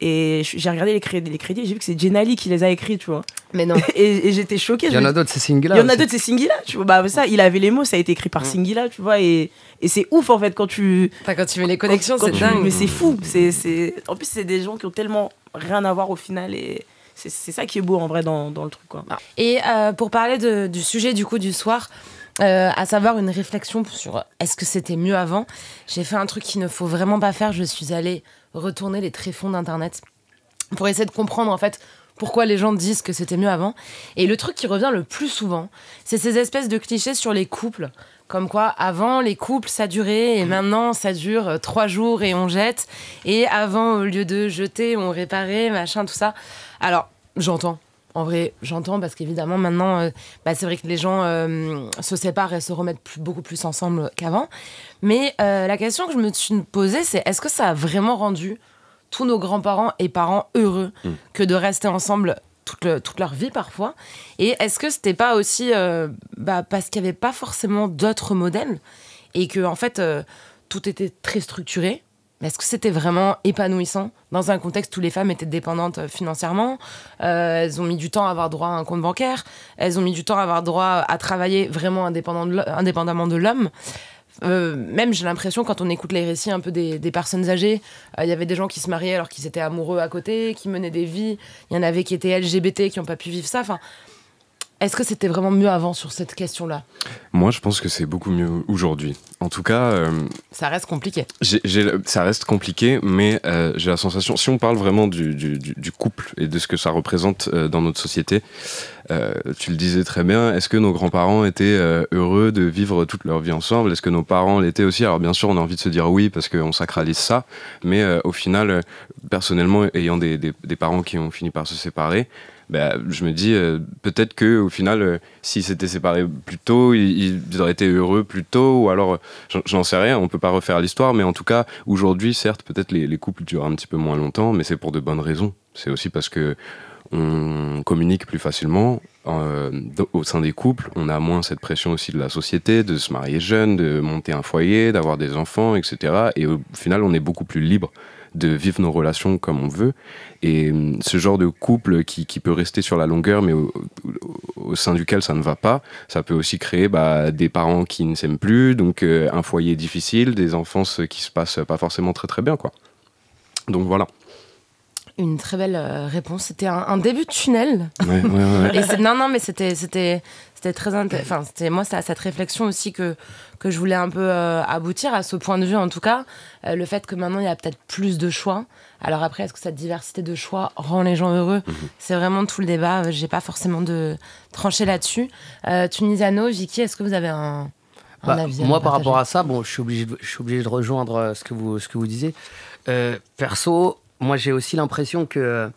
Et j'ai regardé les, crédits, les crédits j'ai vu que c'est Jenali qui les a écrits, tu vois. Mais non. et, j'étais choquée. Il y en a d'autres, c'est Singila. Il y en a d'autres, c'est Singila, tu vois. Bah, ça, il avait les mots, ça a été écrit par mm. Singila, tu vois. Et, c'est ouf, en fait, quand tu. quand tu mets les connexions, c'est dingue. mais c'est fou. c'est En plus, c'est des gens qui ont tellement rien à voir au final. Et, c'est ça qui est beau en vrai dans, dans le truc. Quoi. Ah. Et euh, pour parler du sujet du coup du soir, euh, à savoir une réflexion sur euh, est-ce que c'était mieux avant, j'ai fait un truc qu'il ne faut vraiment pas faire. Je suis allée retourner les tréfonds d'Internet pour essayer de comprendre en fait pourquoi les gens disent que c'était mieux avant. Et le truc qui revient le plus souvent, c'est ces espèces de clichés sur les couples. Comme quoi, avant, les couples, ça durait, et mmh. maintenant, ça dure trois jours et on jette. Et avant, au lieu de jeter, on réparait, machin, tout ça. Alors, J'entends. En vrai, j'entends parce qu'évidemment, maintenant, euh, bah, c'est vrai que les gens euh, se séparent et se remettent beaucoup plus ensemble qu'avant. Mais euh, la question que je me suis posée, c'est est-ce que ça a vraiment rendu tous nos grands-parents et parents heureux mm. que de rester ensemble toute, toute leur vie parfois Et est-ce que c'était pas aussi bah, parce qu'il n'y avait pas forcément d'autres modèles et que, en fait, tout était très structuré est-ce que c'était vraiment épanouissant dans un contexte où les femmes étaient dépendantes euh, financièrement euh, Elles ont mis du temps à avoir droit à un compte bancaire. Elles ont mis du temps à avoir droit à travailler vraiment indépendamment de l'homme. Euh, même j'ai l'impression quand on écoute les récits un peu des, personnes âgées, il y avait des gens qui se mariaient alors qu'ils étaient amoureux à côté, qui menaient des vies, il y en avait qui étaient LGBT, qui n'ont pas pu vivre ça. Enfin, est-ce que c'était vraiment mieux avant sur cette question-là Moi, je pense que c'est beaucoup mieux aujourd'hui. En tout cas. Euh, ça reste compliqué. ça reste compliqué, mais euh, j'ai la sensation, si on parle vraiment du, couple et de ce que ça représente euh, dans notre société, tu le disais très bien, est-ce que nos grands-parents étaient heureux de vivre toute leur vie ensemble Est-ce que nos parents l'étaient aussi Alors bien sûr, on a envie de se dire oui parce qu'on sacralise ça, mais au final, personnellement, ayant des parents qui ont fini par se séparer, bah, je me dis euh, peut-être que au final, euh, s'ils s'étaient séparés plus tôt, ils, auraient été heureux plus tôt, ou alors euh, j'en sais rien. On peut pas refaire l'histoire, mais en tout cas aujourd'hui, certes, peut-être les, couples durent un petit peu moins longtemps, mais c'est pour de bonnes raisons. C'est aussi parce que on communique plus facilement au sein des couples. On a moins cette pression aussi de la société, de se marier jeune, de monter un foyer, d'avoir des enfants, etc. Et au final, on est beaucoup plus libre de vivre nos relations comme on veut. Et hum, ce genre de couple qui, peut rester sur la longueur, mais au, sein duquel ça ne va pas, ça peut aussi créer bah, des parents qui ne s'aiment plus, donc euh, un foyer difficile, des enfances qui se passent pas forcément très très bien, quoi. Donc voilà une très belle euh, réponse. C'était un, début de tunnel. non, non, mais c'était, c'était, c'était très Enfin, c'était moi ça, cette réflexion aussi que que je voulais un peu euh, aboutir à ce point de vue en tout cas, euh, le fait que maintenant il y a peut-être plus de choix. Alors après, est-ce que cette diversité de choix rend les gens heureux mhm. C'est vraiment tout le débat. J'ai pas forcément de trancher là-dessus. Tunisano, Tunisiano, Vicky, est-ce que vous avez un, bah, avis Moi, par rapport à ça, bon, je suis obligé de, je suis obligé de rejoindre ce que vous ce que vous disiez. perso, moi, j'ai aussi l'impression que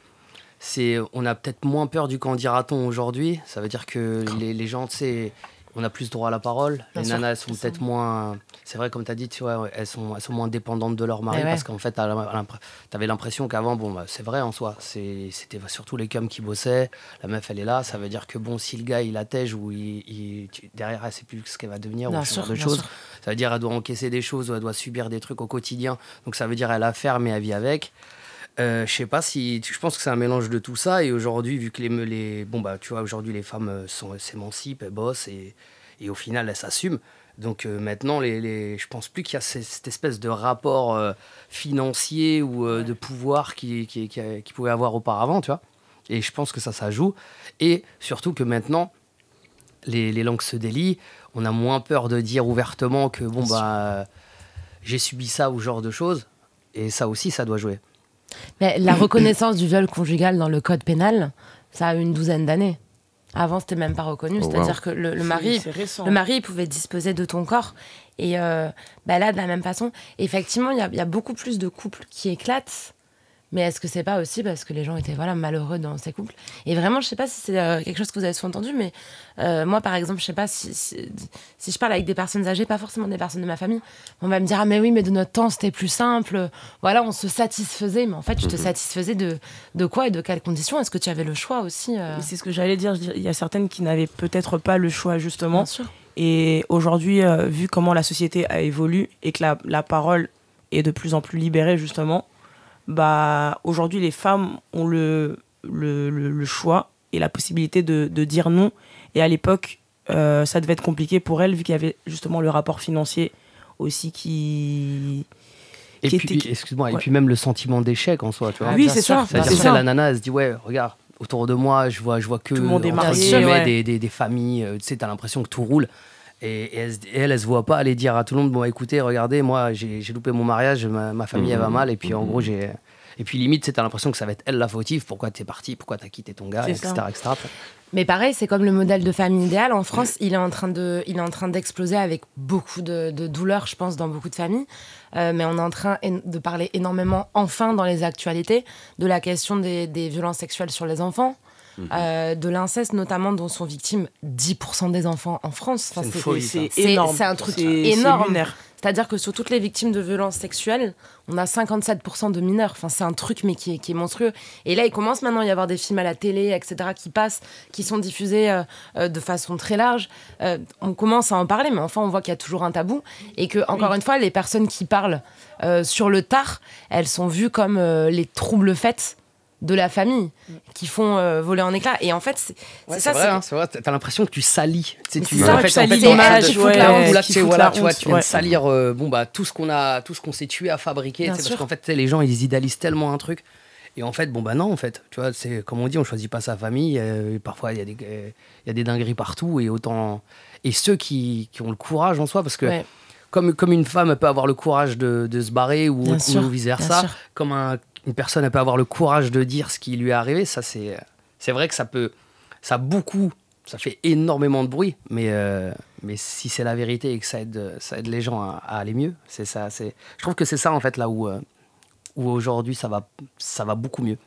c'est, on a peut-être moins peur du candidaton aujourd'hui. Ça veut dire que les, les gens, sais, on a plus droit à la parole. les nanas, sont peut-être moins. C'est vrai, comme tu as dit, tu vois, elles sont, elles sont moins dépendantes de leur mari eh parce qu'en fait, tu avais l'impression qu'avant, bon, bah, c'est vrai en soi. C'était surtout les cums qui bossaient. La meuf, elle est là. Ça veut dire que bon, si le gars, il attège ou il, derrière, elle sait plus ce qu'elle va devenir ou ce genre de choses. Ça veut dire, elle doit encaisser des choses ou elle doit subir des trucs au quotidien. Donc ça veut dire, elle a affaire, mais elle vit avec. Je euh, je sais pas si. Je pense que c'est un mélange de tout ça. Et aujourd'hui, vu que les, Bon, bah, tu vois, aujourd'hui, les femmes euh, euh, s'émancipent, elles bossent et, au final, elles s'assument. Donc maintenant, les, je pense plus qu'il y a cette espèce de rapport financier ou de pouvoir qui, qui, pouvait avoir auparavant, tu vois. Et je pense que ça, ça joue. Et surtout que maintenant, les, langues se délient. On a moins peur de dire ouvertement que, bon, bah, j'ai subi ça ou genre de choses. Et ça aussi, ça doit jouer. Mais la reconnaissance du viol conjugal dans le code pénal, ça a une douzaine d'années. Avant, c'était même pas reconnu. Oh, C'est-à-dire que le, mari, le mari pouvait disposer de ton corps. Et euh, bah là, de la même façon, effectivement, il y, a beaucoup plus de couples qui éclatent mais est-ce que c'est pas aussi parce que les gens étaient voilà malheureux dans ces couples Et vraiment, je sais pas si c'est euh, quelque chose que vous avez sous entendu, mais euh, moi, par exemple, je sais pas si, je parle avec des personnes âgées, pas forcément des personnes de ma famille, on va me dire ah mais oui, mais de notre temps c'était plus simple. Voilà, on se satisfaisait, mais en fait, tu te mhm. satisfaisais de de quoi et de quelles conditions Est-ce que tu avais le choix aussi euh? C'est ce que j'allais dire. Il y a certaines qui n'avaient peut-être pas le choix justement. Et aujourd'hui, vu comment la société a évolué et que la, la parole est de plus en plus libérée justement bah, aujourd'hui, les femmes ont le, le, le, choix et la possibilité de, de dire non. Et à l'époque, euh, ça devait être compliqué pour elles, vu qu'il y avait justement le rapport financier aussi qui. Et puis, excuse-moi, et puis même le sentiment d'échec en soi, tu vois. Ah oui, c'est ça. cest ça. la nana, elle se dit, ouais, regarde, autour de moi, je vois, je vois que Tout le monde est marié, des, des, des, familles, euh, tu sais, t'as l'impression que tout roule. Et, elle, elle, se voit pas aller dire à tout le monde Bon, écoutez, regardez, moi, j'ai loupé mon mariage, ma, famille, elle va mhm. mal. Et puis, en gros, mhm. j'ai. Et puis limite, t'as l'impression que ça va être elle la fautive. Pourquoi t'es parti Pourquoi t'as quitté ton gars etc., Mais pareil, c'est comme le modèle de famille idéal En France, il est en train d'exploser avec beaucoup de, de douleur, je pense, dans beaucoup de familles. Euh, mais on est en train de parler énormément, enfin, dans les actualités, de la question des violences sexuelles sur les enfants. Mhm. Euh, de l'inceste, notamment dont sont victimes 10% des enfants en France. c'est énorme. C'est un truc énorme. C'est-à-dire que sur toutes les victimes de violences sexuelles, on a 57% de mineurs. Enfin, c'est un truc, mais qui est, monstrueux. Et là, il commence maintenant à y avoir des films à la télé, etc., qui passent, qui sont diffusés euh, euh, de façon très large. on commence à en parler, mais enfin, on voit qu'il y a toujours un tabou. Et que, encore une fois, les personnes qui parlent sur le tard, elles sont vues comme les troubles faites de la famille qui font euh, voler en éclats. Et en fait, c'est ça. C'est vrai, t'as l'impression que tu salis. Tu, tu tu salis l'image. Tu viens de salir euh, bon, bah, tout ce qu'on a, tout ce qu'on s'est tué à fabriquer. Parce qu'en fait, les gens, ils idéalisent tellement un truc. Et en fait, bon, bah non, en fait, tu vois, c'est comme on dit, on choisit pas sa famille. Euh, parfois, il y, a des, y des dingueries partout. Et autant. Et ceux qui, qui ont le courage en soi, parce que. Comme, comme une femme peut avoir le courage de, de se barrer ou, ou vice-versa, comme un une personne elle peut avoir le courage de dire ce qui lui est arrivé, ça c'est c'est vrai que ça peut ça beaucoup ça fait énormément de bruit, mais euh, mais si c'est la vérité et que ça aide ça aide les gens à, à aller mieux, c'est ça c'est je trouve que c'est ça en fait là où euh, où aujourd'hui ça va, ça va beaucoup mieux.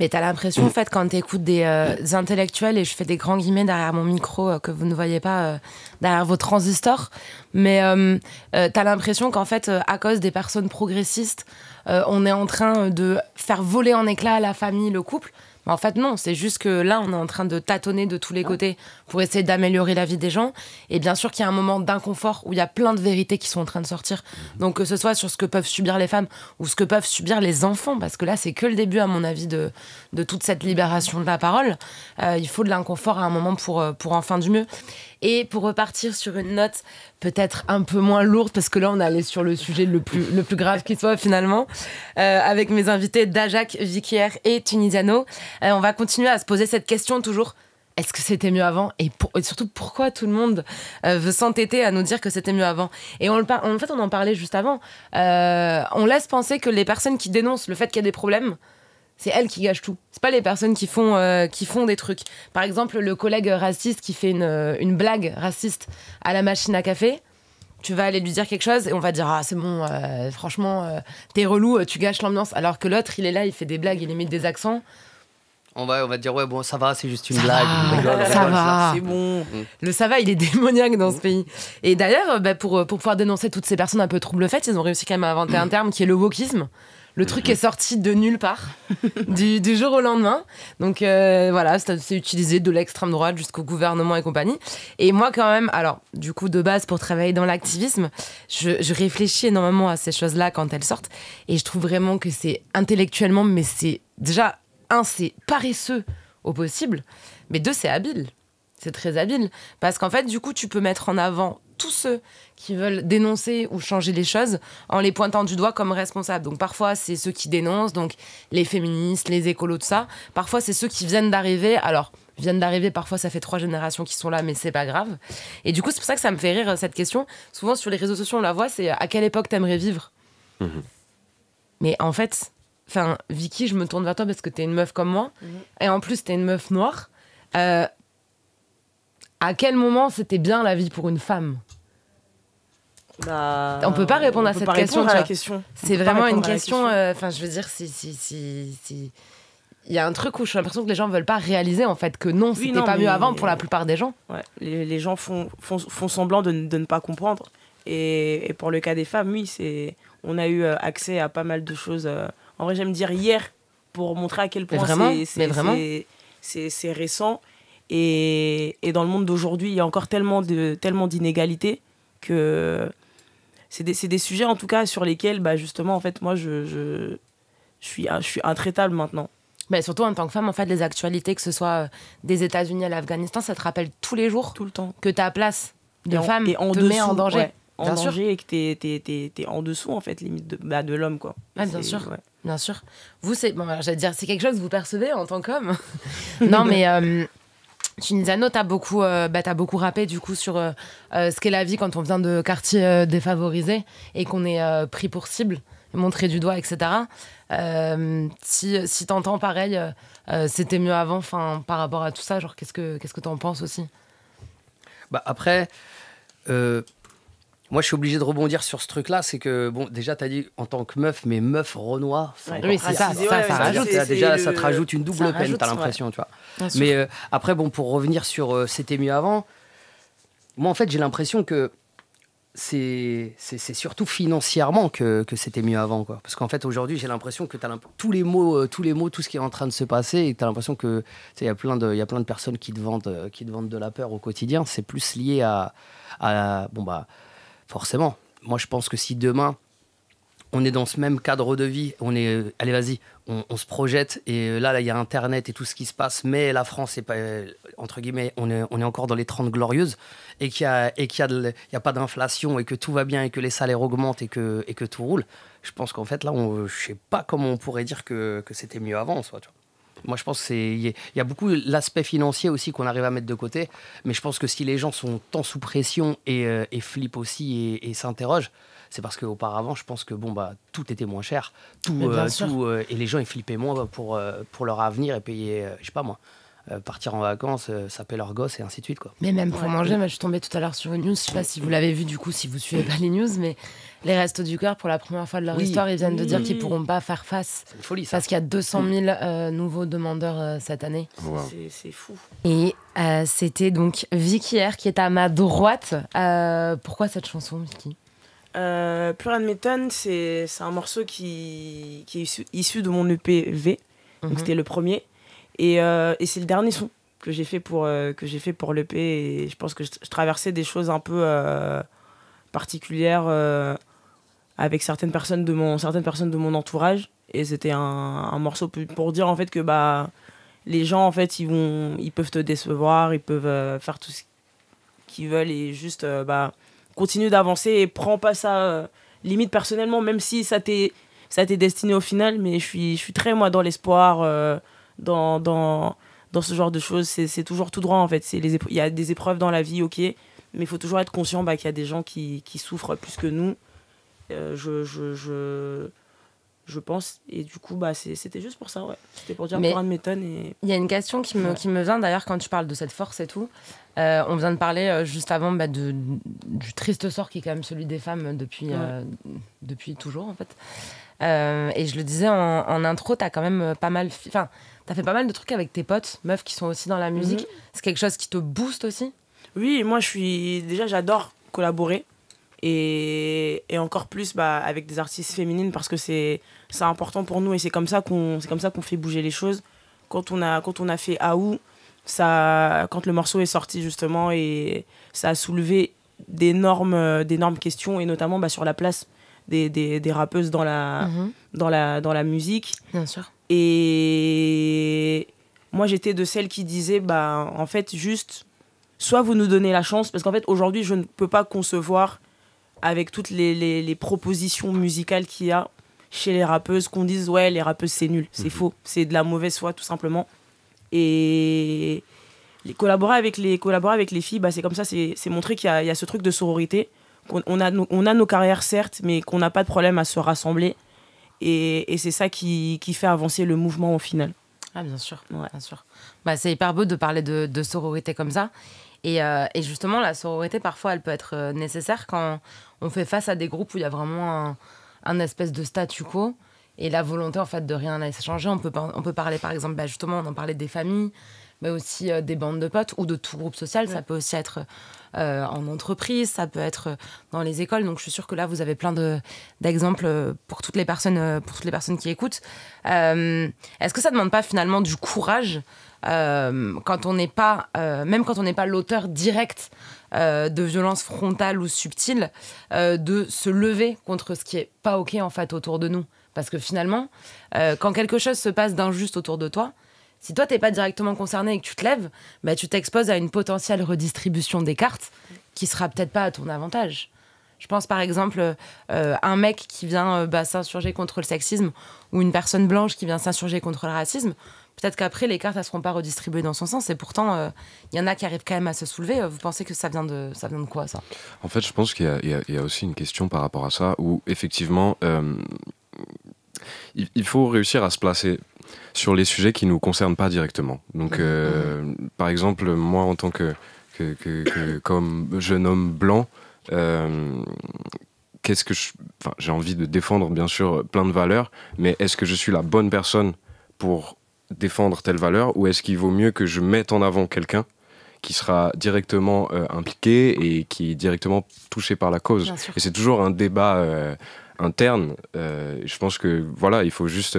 Mais tu as l'impression, en fait, quand tu écoutes des, euh, intellectuels, et je fais des grands guillemets derrière mon micro euh, que vous ne voyez pas euh, derrière vos transistors, mais tu as l'impression qu'en fait, à cause des personnes progressistes, on est en train de faire voler en éclat la famille, le couple, bah, en fait, non, c'est juste que là, on est en train de tâtonner de tous les ah. côtés pour essayer d'améliorer la vie des gens. Et bien sûr qu'il y a un moment d'inconfort où il y a plein de vérités qui sont en train de sortir. Mmh. Donc, que ce soit sur ce que peuvent subir les femmes ou ce que peuvent subir les enfants, parce que là, c'est que le début, à mon avis, de, toute cette libération de la parole. Euh, il faut de l'inconfort à un moment pour, euh, pour enfin du mieux. Et pour repartir sur une note peut-être un peu moins lourde, parce que là on allé sur le sujet le plus, le plus grave qui soit finalement, euh, avec mes invités Dajak, Vikier et Tunisiano, euh, on va continuer à se poser cette question toujours. Est-ce que c'était mieux avant et, surtout pourquoi tout le monde euh, veut s'entêter à nous dire que c'était mieux avant Et on le en fait, on en parlait juste avant. on laisse penser que les personnes qui dénoncent le fait qu'il y a des problèmes, c'est elle qui gâche tout. C'est pas les personnes qui font, euh, qui font des trucs. Par exemple, le collègue raciste qui fait euh, une, blague raciste à la machine à café, tu vas aller lui dire quelque chose et on va dire Ah, c'est bon, euh, franchement, t'es relou, tu gâches l'ambiance. Alors que l'autre, il est là, il fait des blagues, il imite des accents. On va, on va dire ouais bon ça va c'est juste une blague va, ça va c'est bon le ça va il est démoniaque dans ce mm. pays et d'ailleurs bah, pour, pour pouvoir dénoncer toutes ces personnes un peu trouble faites ils ont réussi quand même à inventer un terme qui est le wokisme le truc est sorti de nulle part, du, jour au lendemain. Donc euh, voilà, c'est utilisé de l'extrême droite jusqu'au gouvernement et compagnie. Et moi quand même, alors du coup de base pour travailler dans l'activisme, je, je réfléchis énormément à ces choses-là quand elles sortent. Et je trouve vraiment que c'est intellectuellement, mais c'est déjà, un, c'est paresseux au possible, mais deux, c'est habile c'est très habile. Parce qu'en fait, du coup, tu peux mettre en avant tous ceux qui veulent dénoncer ou changer les choses en les pointant du doigt comme responsables. Donc parfois, c'est ceux qui dénoncent, donc les féministes, les écolos, tout ça. Parfois, c'est ceux qui viennent d'arriver. Alors, viennent d'arriver, parfois ça fait trois générations qui sont là, mais c'est pas grave. Et du coup, c'est pour ça que ça me fait rire euh, cette question. Souvent sur les réseaux sociaux, on la voit, c'est euh, à quelle époque t'aimerais vivre mhm. Mais en fait, enfin, Vicky, je me tourne vers toi parce que t'es une meuf comme moi, mhm. et en plus t'es une meuf noire. Euh, à quel moment c'était bien la vie pour une femme bah, on peut pas répondre à cette question, question. C'est vraiment une question. Enfin, je veux dire, si, il y a un truc où j'ai l'impression que les gens veulent pas réaliser en fait que non, c'était pas mieux avant pour la euh, plupart des gens. les, gens font, semblant de, ne pas comprendre. Et, pour le cas des femmes, oui, c'est on a eu euh, accès à pas mal de choses. Euh, en vrai, j'aime dire hier pour montrer à quel point c'est récent et, dans le monde d'aujourd'hui, il y a encore tellement de tellement d'inégalités que c'est des, des, sujets en tout cas sur lesquels bah, justement en fait moi je, je, suis, je suis intraitable maintenant. Mais bah, surtout en tant que femme, en fait, les actualités, que ce soit euh, des États-Unis à l'Afghanistan, ça te rappelle tous les jours Tout le temps. que ta place de femme te met en danger. en danger et que t'es en dessous, en fait, limite de, bah, de l'homme, quoi. bien sûr. Bien sûr. Vous, c'est bon, dire, c'est quelque chose que vous percevez en tant qu'homme. non, mais. Euh, Tunisano, t'as beaucoup, euh, bah, as beaucoup rappé du coup sur euh, euh, ce qu'est la vie quand on vient de quartiers défavorisés et qu'on est pris pour cible, montré du doigt, etc. si si t'entends pareil, c'était mieux avant, enfin par rapport à tout ça, genre qu'est-ce que qu'est-ce que t'en penses aussi Bah après. Moi, je suis obligé de rebondir sur ce truc-là. C'est que, bon, déjà, as dit en tant que meuf, mais meuf Renoir. c'est ça, déjà, ça te rajoute une double peine, as l'impression, tu vois. mais euh, après, bon, pour revenir sur euh, C'était mieux avant, moi, en fait, j'ai l'impression que c'est surtout financièrement que, que c'était mieux avant. Quoi. Parce qu'en fait, aujourd'hui, j'ai l'impression que tu as tous les, mots, euh, tous les mots, tout ce qui est en train de se passer, et tu as l'impression qu'il y, a plein de, y a plein de personnes qui te, vendent, qui te vendent de la peur au quotidien. C'est plus lié à, à bon, bah, Forcément. Moi, je pense que si demain, on est dans ce même cadre de vie, on est, euh, allez, vas-y, on, se projette, et euh, là, là, il y a Internet et tout ce qui se passe, mais la France, est pas, euh, entre guillemets, on est, encore dans les 30 glorieuses, et qu'il n'y a, y a, pas d'inflation, et que tout va bien, et que les salaires augmentent, et que, et que tout roule, je pense qu'en fait, là, on, je ne sais pas comment on pourrait dire que, que c'était mieux avant, en soi, tu moi, je pense qu'il y, a beaucoup l'aspect financier aussi qu'on arrive à mettre de côté. Mais je pense que si les gens sont tant sous pression et, euh, flippent aussi et, s'interrogent, c'est parce qu'auparavant, je pense que bon, bah, tout était moins cher. Tout, euh, euh, et les gens, ils flippaient moins pour, pour leur avenir et payer, je sais pas moi, euh, partir en vacances, euh, leur gosse et ainsi de suite. Quoi. Mais même pour manger, je suis tombée tout à l'heure sur une news, je sais pas si vous l'avez vu du coup, si vous suivez pas les news, mais les restes du Cœur, pour la première fois de leur histoire, ils viennent de dire qu'ils pourront pas faire face. C'est une folie ça. Parce qu'il y a 200 000 euh, nouveaux demandeurs euh, cette année. C'est fou. Et c'était donc Vicky R qui est à ma droite. pourquoi cette chanson, Vicky ne m'étonne, c'est un morceau qui, est issu, de mon EPV. Donc mhm. c'était le premier. Euh, et, c'est le dernier son que j'ai fait pour, euh, que j'ai fait pour l'EP. Et je pense que je, traversais des choses un peu euh, particulières avec certaines personnes, de mon, certaines personnes de mon entourage. Et c'était un, morceau pour dire en fait que bah, les gens, en fait, ils, vont, ils peuvent te décevoir, ils peuvent faire tout ce qu'ils veulent et juste bah, continue d'avancer et prends pas ça limite personnellement, même si ça t'est ça t'est destiné au final, mais je suis, je suis très moi dans l'espoir dans, dans, dans ce genre de choses. C'est toujours tout droit, en fait. Il y a des épreuves dans la vie, ok, mais il faut toujours être conscient bah, qu'il y a des gens qui, qui souffrent plus que nous. Euh, je, je, je, je, pense. Et du coup, bah, c'était juste pour ça, ouais. C'était pour dire mais pour de Et... Il y a une question qui me, qui me vient d'ailleurs quand tu parles de cette force et tout. Euh, on vient de parler euh, juste avant bah, de, du triste sort qui est quand même celui des femmes depuis, depuis toujours, en fait. et je le disais en, intro, tu as quand même pas mal. Enfin T'as fait pas mal de trucs avec tes potes, meufs qui sont aussi dans la musique. Mhm. C'est quelque chose qui te booste aussi Oui, moi je suis. Déjà, j'adore collaborer. Et, et, encore plus bah, avec des artistes féminines parce que c'est important pour nous et c'est comme ça qu'on c'est comme ça qu'on fait bouger les choses quand on a quand on a fait Aou ça quand le morceau est sorti justement et ça a soulevé d'énormes d'énormes questions et notamment bah, sur la place des, des, des rappeuses dans la, mhm. dans la dans la musique bien sûr et moi, j'étais de celles qui disaient, bah, en fait, juste, soit vous nous donnez la chance, parce qu'en fait, aujourd'hui, je ne peux pas concevoir, avec toutes les, propositions musicales qu'il y a chez les rappeuses, qu'on dise, ouais, les rappeuses, c'est nul, c'est mhm. faux, c'est de la mauvaise foi, tout simplement. Et les, collaborer, avec les, collaborer avec les filles, bah, c'est comme ça, c'est montrer qu'il y, a ce truc de sororité. qu'on on a nos carrières, certes, mais qu'on n'a pas de problème à se rassembler et, c'est ça qui, fait avancer le mouvement au final. Ah, bien sûr. Ouais. Bien sûr. Bah, c'est hyper beau de parler de, sororité comme ça. Euh, et, justement, la sororité, parfois, elle peut être euh, nécessaire quand on fait face à des groupes où il y a vraiment un, espèce de statu quo et la volonté, en fait, de rien laisser changer. On peut, on peut parler, par exemple, bah, justement, on en parlait des familles mais aussi euh, des bandes de potes ou de tout groupe social. Ça peut aussi être euh, en entreprise, ça peut être euh, dans les écoles. Donc je suis sûre que là, vous avez plein d'exemples pour, toutes les personnes, pour toutes les personnes qui écoutent. Est-ce que ça ne demande pas finalement du courage quand on n'est pas, même quand on n'est pas l'auteur direct de violences frontales ou subtiles, de se lever contre ce qui est pas ok en fait autour de nous, parce que finalement, quand quelque chose se passe d'injuste autour de toi, si toi, t'es pas directement concerné et que tu te lèves, bah, tu t'exposes à une potentielle redistribution des cartes qui sera peut-être pas à ton avantage. Je pense par exemple euh, un mec qui vient euh, bah, s'insurger contre le sexisme ou une personne blanche qui vient s'insurger contre le racisme. Peut-être qu'après, les cartes ne seront pas redistribuées dans son sens. Et pourtant, il euh, y en a qui arrivent quand même à se soulever. Vous pensez que ça vient de, ça vient de quoi, ça En fait, je pense qu'il y, a aussi une question par rapport à ça où, effectivement, il faut réussir à se placer sur les sujets qui ne nous concernent pas directement. Donc, mhm. euh, par exemple, moi, en tant que, comme jeune homme blanc, euh, qu'est-ce que j'ai envie de défendre bien sûr plein de valeurs, mais est-ce que je suis la bonne personne pour défendre telle valeur ou est-ce qu'il vaut mieux que je mette en avant quelqu'un qui sera directement euh, impliqué et qui est directement touché par la cause. Et c'est toujours un débat interne. je pense que voilà, il faut juste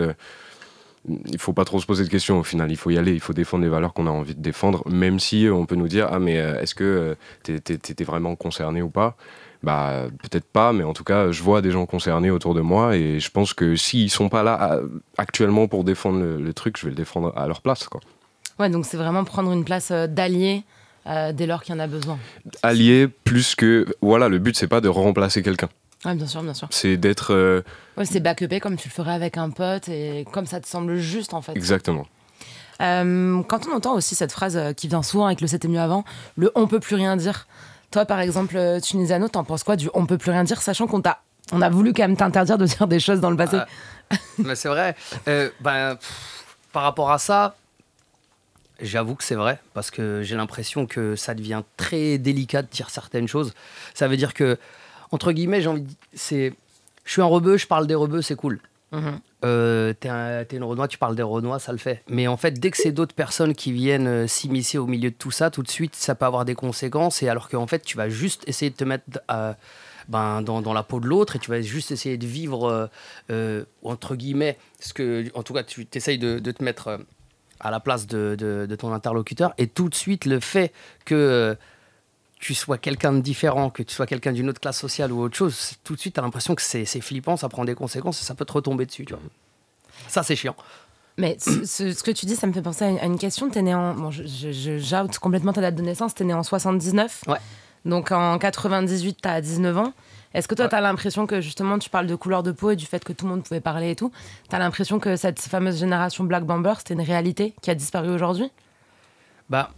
il faut pas trop se poser de questions au final. Il faut y aller, il faut défendre les valeurs qu'on a envie de défendre, même si euh, on peut nous dire ah mais euh, est-ce que euh, tu étais vraiment concerné ou pas Bah peut-être pas, mais en tout cas je vois des gens concernés autour de moi et je pense que s'ils sont pas là actuellement pour défendre le, truc, je vais le défendre à leur place quoi. Ouais donc c'est vraiment prendre une place d'allié. dès lors qu'il y en a besoin. Allié plus que voilà le but c'est pas de remplacer quelqu'un bien sûr, bien sûr. C'est d'être. Euh, c'est back-upé comme tu le ferais avec un pote et comme ça te semble juste en fait. Exactement. Euh, quand on entend aussi cette phrase euh, qui vient souvent avec le c'était mieux avant, le on peut plus rien dire. Toi par exemple, Tunisano, t'en penses quoi du on peut plus rien dire, sachant qu'on on a voulu quand même t'interdire de dire des choses dans le passé. Ah, c'est vrai. ben, par rapport à ça, j'avoue que c'est vrai, parce que j'ai l'impression que ça devient très délicat de dire certaines choses. Ça veut dire que entre guillemets, j'ai envie de c'est je suis un rebeu, je parle des rebeux, c'est cool. Mhm. Euh, t'es, un, tu parles des renois, ça le fait. Mais en fait, dès que c'est d'autres personnes qui viennent euh, s'immiscer au milieu de tout ça, tout de suite, ça peut avoir des conséquences. Et alors qu'en fait, tu vas juste essayer de te mettre euh, ben, dans, la peau de l'autre et tu vas juste essayer de vivre, entre guillemets, ce que, en tout cas, tu essayes de, te mettre à la place de, ton interlocuteur. Et tout de suite, le fait que tu sois quelqu'un de différent, que tu sois quelqu'un d'une autre classe sociale ou autre chose, tout de suite, tu as l'impression que c'est flippant, ça prend des conséquences, ça peut te retomber dessus. Tu vois. Ça, c'est chiant. Mais ce, que tu dis, ça me fait penser à une, question. T'es né en. Bon, j'oute complètement ta date de naissance, t'es né en 79. Ouais. Donc en 98, t'as 19 ans. Est-ce que toi, tu t'as l'impression que justement, tu parles de couleur de peau et du fait que tout le monde pouvait parler et tout, t'as l'impression que cette fameuse génération Black Bomber, c'était une réalité qui a disparu aujourd'hui Bah,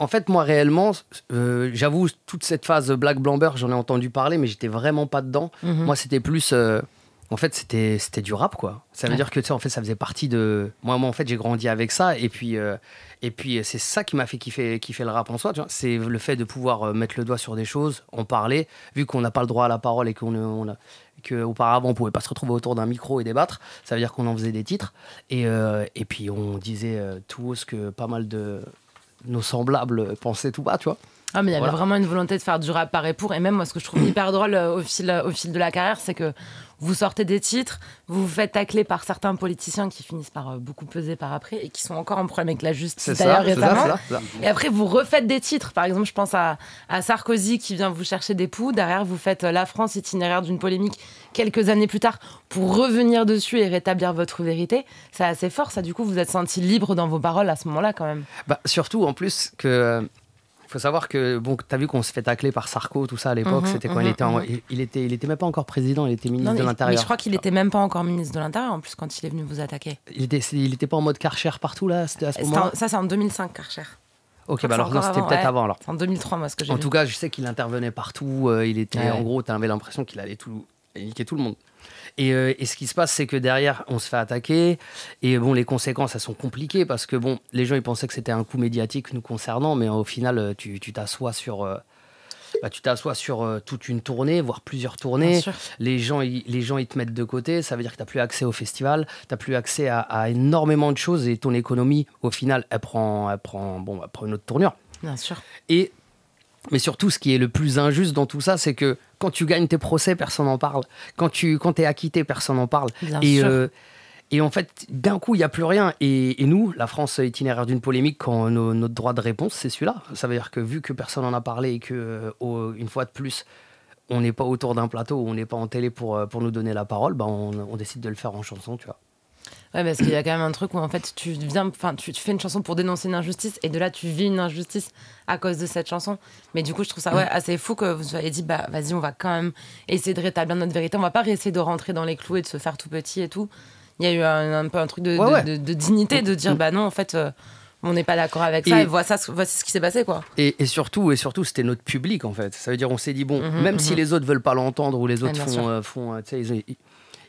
en fait, moi, réellement, euh, j'avoue, toute cette phase Black Blamber, j'en ai entendu parler, mais j'étais vraiment pas dedans. Mhm. Moi, c'était plus. Euh, en fait, c'était, c'était du rap, quoi. Ça veut dire que, tu sais, en fait, ça faisait partie de. Moi, moi en fait, j'ai grandi avec ça. Et puis, euh, puis c'est ça qui m'a fait kiffer, kiffer le rap en soi. C'est le fait de pouvoir mettre le doigt sur des choses, en parler, vu qu'on n'a pas le droit à la parole et qu'on on a, on pouvait pas se retrouver autour d'un micro et débattre, ça veut dire qu'on en faisait des titres et, et puis on disait tout ce que pas mal de nos semblables pensaient tout bas, tu vois. Ah, mais il y avait vraiment une volonté de faire du rap et pour. Et même moi, ce que je trouve hyper drôle euh, au, fil, euh, au fil de la carrière, c'est que vous sortez des titres, vous vous faites tacler par certains politiciens qui finissent par euh, beaucoup peser par après et qui sont encore en problème avec la justice d'ailleurs récemment. Et après, vous refaites des titres. Par exemple, je pense à, à Sarkozy qui vient vous chercher des poux. Derrière, vous faites euh, La France itinéraire d'une polémique quelques années plus tard pour revenir dessus et rétablir votre vérité. C'est assez fort, ça. Du coup, vous êtes senti libre dans vos paroles à ce moment-là, quand même. Bah, surtout, en plus, que euh, il faut savoir que, bon, t'as vu qu'on se fait tacler par Sarko, tout ça à l'époque, mhm, c'était quand il, mhm, était mhm. il, était, il était même pas encore président, il était ministre de l'Intérieur. Mais je crois qu'il était même pas encore ministre de l'Intérieur en plus quand il est venu vous attaquer. Il était, il était pas en mode Karcher partout là, à ce moment Ça, c'est en 2005, Karcher. Ok, bah alors c'était peut-être avant alors. En 2003, moi, ce que j'ai En tout cas, je sais qu'il intervenait partout. Euh, il était, en gros, tu avais l'impression qu'il allait tout, niquer tout le monde. Et, euh, et, ce qui se passe, c'est que derrière, on se fait attaquer. Et bon, les conséquences, elles sont compliquées parce que bon, les gens, ils pensaient que c'était un coup médiatique nous concernant, mais euh, au final, euh, tu t'assois sur. bah, tu t'assois sur toute une tournée, voire plusieurs tournées. Les gens, ils, les gens, ils te mettent de côté. Ça veut dire que tu n'as plus accès au festival, tu n'as plus accès à, énormément de choses et ton économie, au final, elle prend, prend, bon, elle prend une autre tournure. Bien sûr. Et mais surtout, ce qui est le plus injuste dans tout ça, c'est que quand tu gagnes tes procès, personne n'en parle. Quand tu quand es acquitté, personne n'en parle. et, euh, et en fait, d'un coup, il n'y a plus rien. Et, nous, la France est itinéraire d'une polémique, quand notre droit de réponse, c'est celui-là. Ça veut dire que vu que personne n'en a parlé et que, euh, une fois de plus, on n'est pas autour d'un plateau, on n'est pas en télé pour, euh, pour nous donner la parole, bah, on, on décide de le faire en chanson, tu vois. Ouais, parce qu'il y a quand même un truc où en fait tu viens, enfin tu, fais une chanson pour dénoncer une injustice et de là tu vis une injustice à cause de cette chanson. Mais du coup, je trouve ça ouais, mm. assez fou que vous soyez dit bah vas-y, on va quand même essayer de rétablir notre vérité. On va pas essayer de rentrer dans les clous et de se faire tout petit et tout. Il y a eu un, peu un truc de, dignité de dire bah non, en fait. Euh, on n'est pas d'accord avec et ça et voici, ce qui s'est passé quoi. Et, surtout et surtout c'était notre public en fait. Ça veut dire on s'est dit bon mm-hmm, même si mm-hmm. les autres veulent pas l'entendre ou les autres font,